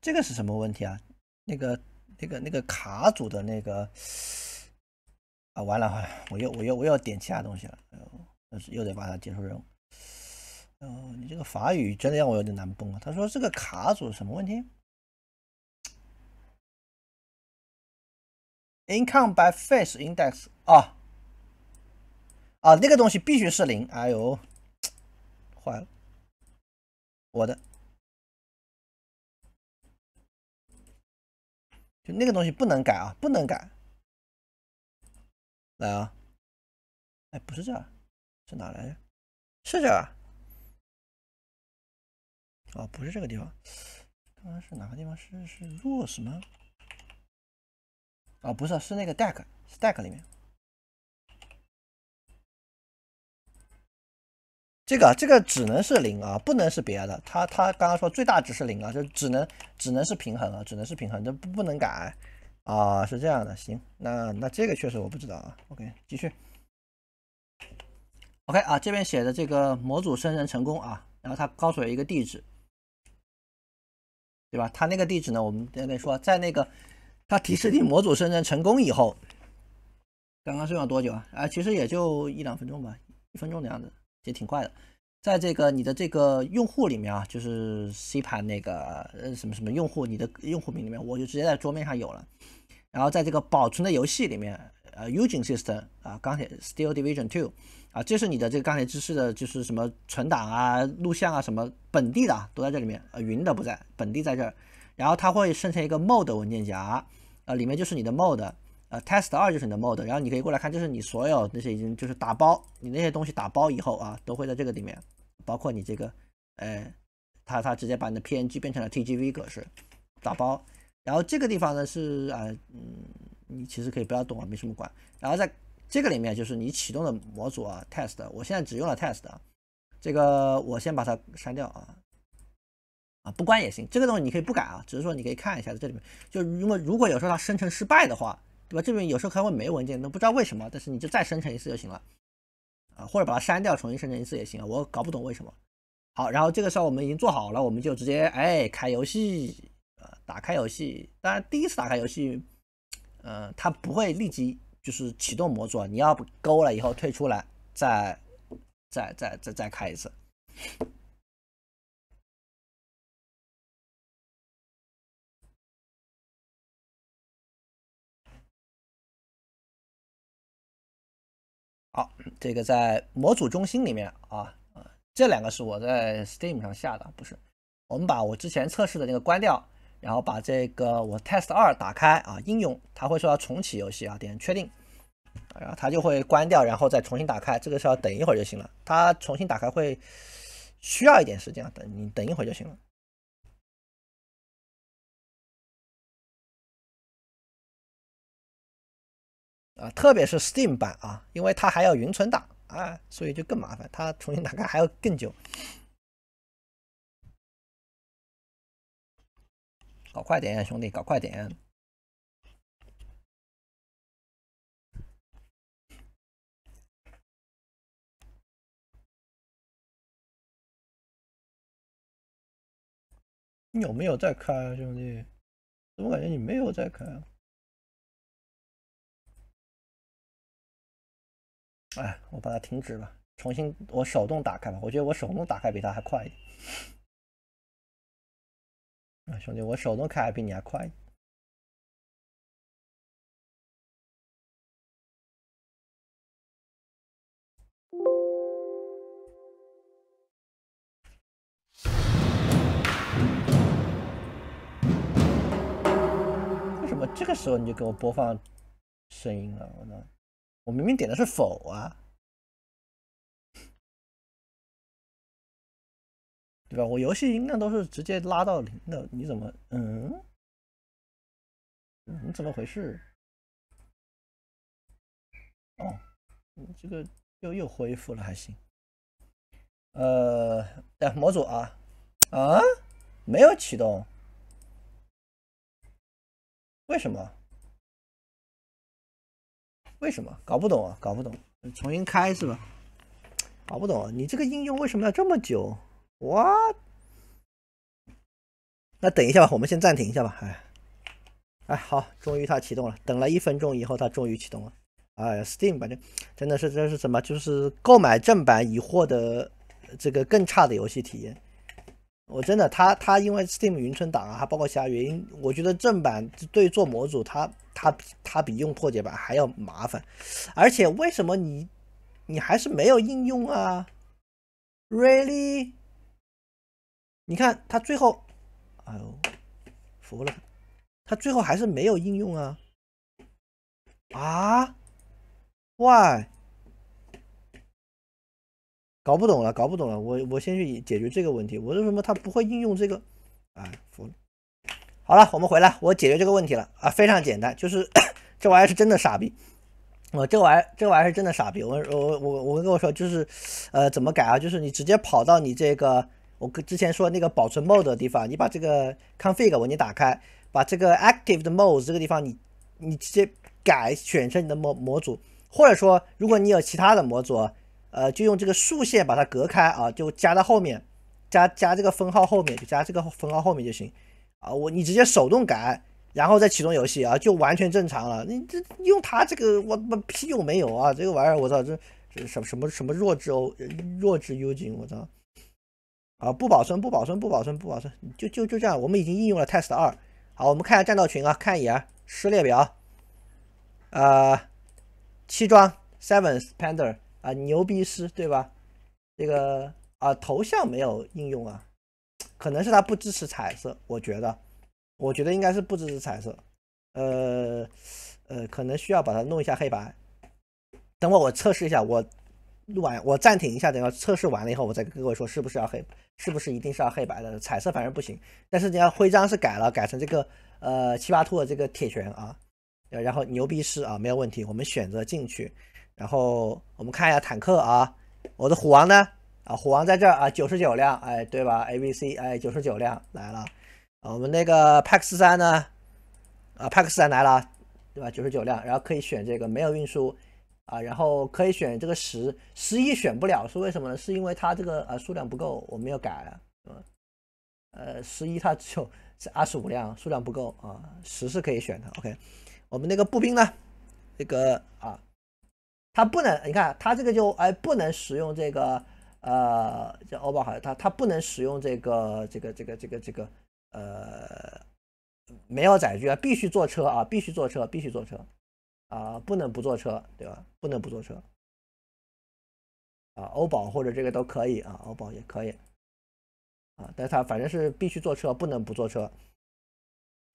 B: 这
A: 个是什么问题啊？那个。那个那个卡组的那个啊，完了，我又我又我又要点其他东西了，又是又得把它结束任务。
B: 哦，你这个法语真的让我有点难崩啊。他说这个卡组什么问题？Income by face
A: index 啊啊，那个东西必须是零。哎呦，
B: 坏了，我的。就那个东西不能改啊，不能改。来啊，哎，不是这儿，是哪来着？是这儿？哦，不是这个地方，刚刚是哪个地方？是是 rose 吗？哦，不是，是那个 deck，stack 里面。这个
A: 这个只能是零啊，不能是别的。他他刚刚说最大值是零啊，就只能只能是平衡啊，只能是平衡，这不不能改啊。是这样的，行，那那这个确实我不知道啊。OK，继续。OK 啊，这边写的这个模组生成成功啊，然后他告诉我一个地址，对吧？他那个地址呢，我们刚才说在那个他提示你模组生成成功以后，刚刚是用了多久啊？啊，其实也就一两分钟吧，一分钟的样子。也挺快的，在这个你的这个用户里面啊，就是 C 盘那个呃什么什么用户，你的用户名里面，我就直接在桌面上有了。然后在这个保存的游戏里面，呃 u g i n System 啊，钢铁 Steel Division Two 啊，这是你的这个钢铁知识的，就是什么存档啊、录像啊什么本地的啊都在这里面，呃，云的不在，本地在这儿。然后它会生成一个 Mod 文件夹，呃，里面就是你的 Mod。呃，test 二就是你的 m o d e 然后你可以过来看，就是你所有那些已经就是打包你那些东西打包以后啊，都会在这个里面，包括你这个，呃，它它直接把你的 PNG 变成了 TGV 格式打包，然后这个地方呢是啊，嗯，你其实可以不要动啊，没什么管。然后在这个里面就是你启动的模组啊，test，我现在只用了 test 啊，这个我先把它删掉啊，啊，不关也行，这个东西你可以不改啊，只是说你可以看一下在这里面，就如果如果有时候它生成失败的话。对吧？这边有时候还会没文件，那不知道为什么，但是你就再生成一次就行了，啊，或者把它删掉，重新生成一次也行啊。我搞不懂为什么。好，然后这个时候我们已经做好了，我们就直接哎开游戏，呃，打开游戏。当然第一次打开游戏，呃，它不会立即就是
B: 启动模组，你要不勾了以后退出来，再再再再再开一次。这个在模组中心里面啊，
A: 这两个是我在 Steam 上下的，不是。我们把我之前测试的那个关掉，然后把这个我 Test 二打开啊，应用它会说要重启游戏啊，点确定，然后它就会关掉，然后再重新打开，这个是要等一会儿就行了。它重新打开会
B: 需要一点时间，啊，等你等一会儿就行了。啊，特别是 Steam 版啊，因为它还要云存档啊，所以就更麻烦。它重新打开还要更久，搞快点，兄弟，搞快点！你有没有在开啊，兄弟？怎么感觉你没有在开啊？哎，我把它停止吧，重新我手动打开吧。我觉得我手动打开比它还快一点。啊，(laughs) 兄弟，我手动开比你还快。为什么这个时候你就给我播放声音了？我操！我明明点的是否啊，对吧？我游戏音量都是直接拉到零的，你怎么，嗯，你怎么回事？哦，这个又又恢复了，还行。呃，哎，模组啊，啊，没有启动，为什么？为什么搞不懂啊？搞不懂，重新开是吧？搞不懂，你这个应用为什么要
A: 这么久？哇！那等一下吧，我们先暂停一下吧。哎，哎，好，终于它启动了。等了一分钟以后，它终于启动了。哎，Steam，反正真的是这是什么？就是购买正版已获得这个更差的游戏体验。我真的，他他因为 Steam 云存档啊，还包括其他原因，我觉得正版对做模组，他他他比用破解版还要麻烦。而且为什么你你还是没有应用啊？Really？你看他最后，哎呦，服了他，他最后还是没有应用啊？啊？Why？搞不懂了，搞不懂了，我我先去解决这个问题。我为什么，他不会应用这个，哎，服了。好了，我们回来，我解决这个问题了啊，非常简单，就是 (coughs) 这玩意是真的傻逼。我这玩意这玩意是真的傻逼。我我我我跟我说就是，呃，怎么改啊？就是你直接跑到你这个我之前说那个保存 mode 的地方，你把这个 config 文件打开，把这个 active 的 mode 这个地方你你直接改选成你的模模组，或者说如果你有其他的模组。呃，就用这个竖线把它隔开啊，就加到后面，加加这个分号后面，就加这个分号后面就行啊。我你直接手动改，然后再启动游戏啊，就完全正常了。你这用它这个，我他妈啤没有啊！这个玩意儿，我操，这这什么什么什么弱智哦，弱智幽井，我操！啊，不保存，不保存，不保存，不保存，就就就这样。我们已经应用了 test 二，好，我们看一下战斗群啊，看一眼失列表，呃，七装 Seven s p n d e r 啊，牛逼师对吧？这个啊，头像没有应用啊，可能是它不支持彩色，我觉得，我觉得应该是不支持彩色，呃，呃，可能需要把它弄一下黑白。等会我测试一下，我录完我暂停一下，等下测试完了以后，我再跟各位说是不是要黑，是不是一定是要黑白的，彩色反正不行。但是你要徽章是改了，改成这个呃七八兔的这个铁拳啊，然后牛逼师啊没有问题，我们选择进去。然后我们看一下坦克啊，我的虎王呢？啊，虎王在这儿啊，九十九辆，哎，对吧？A、B、C，哎，九十九辆来了。我们那个派克斯三呢？啊，派克斯三来了，对吧？九十九辆，然后可以选这个没有运输啊，然后可以选这个十、十一选不了是为什么呢？是因为它这个呃数量不够，我们要改了，呃，十一它只有二十五辆，数量不够啊，十是可以选的。OK，我们那个步兵呢？这个啊。他不能，你看他这个就哎不能使用这个，呃，叫欧宝好像他他不能使用这个这个这个这个这个呃没有载具啊，必须坐车啊，必须坐车，必须坐车啊，不能不坐车，对吧？不能不坐车啊，欧宝或者这个都可以啊，欧宝也可以啊，但他反正是必须坐车，不能不坐车。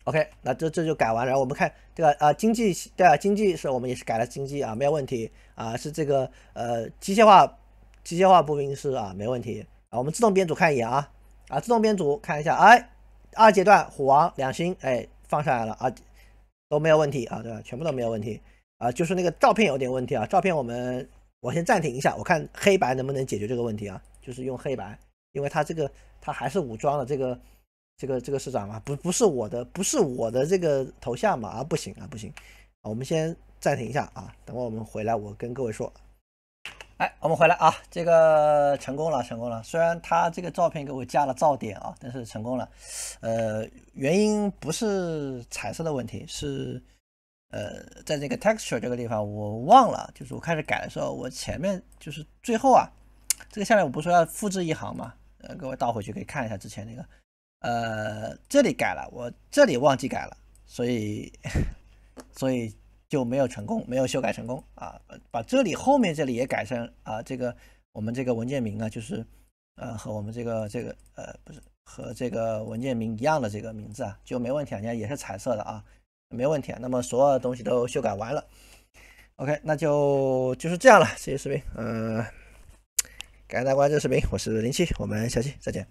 A: OK，那这这就改完，然后我们看这个啊经济对啊，经济是我们也是改了经济啊，没有问题啊，是这个呃机械化机械化步兵师啊，没问题啊。我们自动编组看一眼啊啊，自动编组看一下，哎，二阶段虎王两星，哎，放上来了啊，都没有问题啊，对吧？全部都没有问题啊，就是那个照片有点问题啊，照片我们我先暂停一下，我看黑白能不能解决这个问题啊？就是用黑白，因为它这个它还是武装了这个。这个这个市长嘛，不不是我的，不是我的这个头像嘛，啊不行啊不行，我们先暂停一下啊，等会我们回来我跟各位说，哎我们回来啊，这个成功了成功了，虽然他这个照片给我加了噪点啊，但是成功了，呃原因不是彩色的问题，是呃在这个 texture 这个地方我忘了，就是我开始改的时候我前面就是最后啊，这个下面我不是说要复制一行嘛，呃各位倒回去可以看一下之前那个。呃，这里改了，我这里忘记改了，所以，(laughs) 所以就没有成功，没有修改成功啊。把这里后面这里也改成啊，这个我们这个文件名呢，就是呃和我们这个这个呃不是和这个文件名一样的这个名字啊，就没问题啊，你看也是彩色的啊，没问题啊。那么所有的东西都修改完了，OK，那
B: 就就是这样了，这期视频，呃，感谢大家关注视频，我是林七，我们下期再见。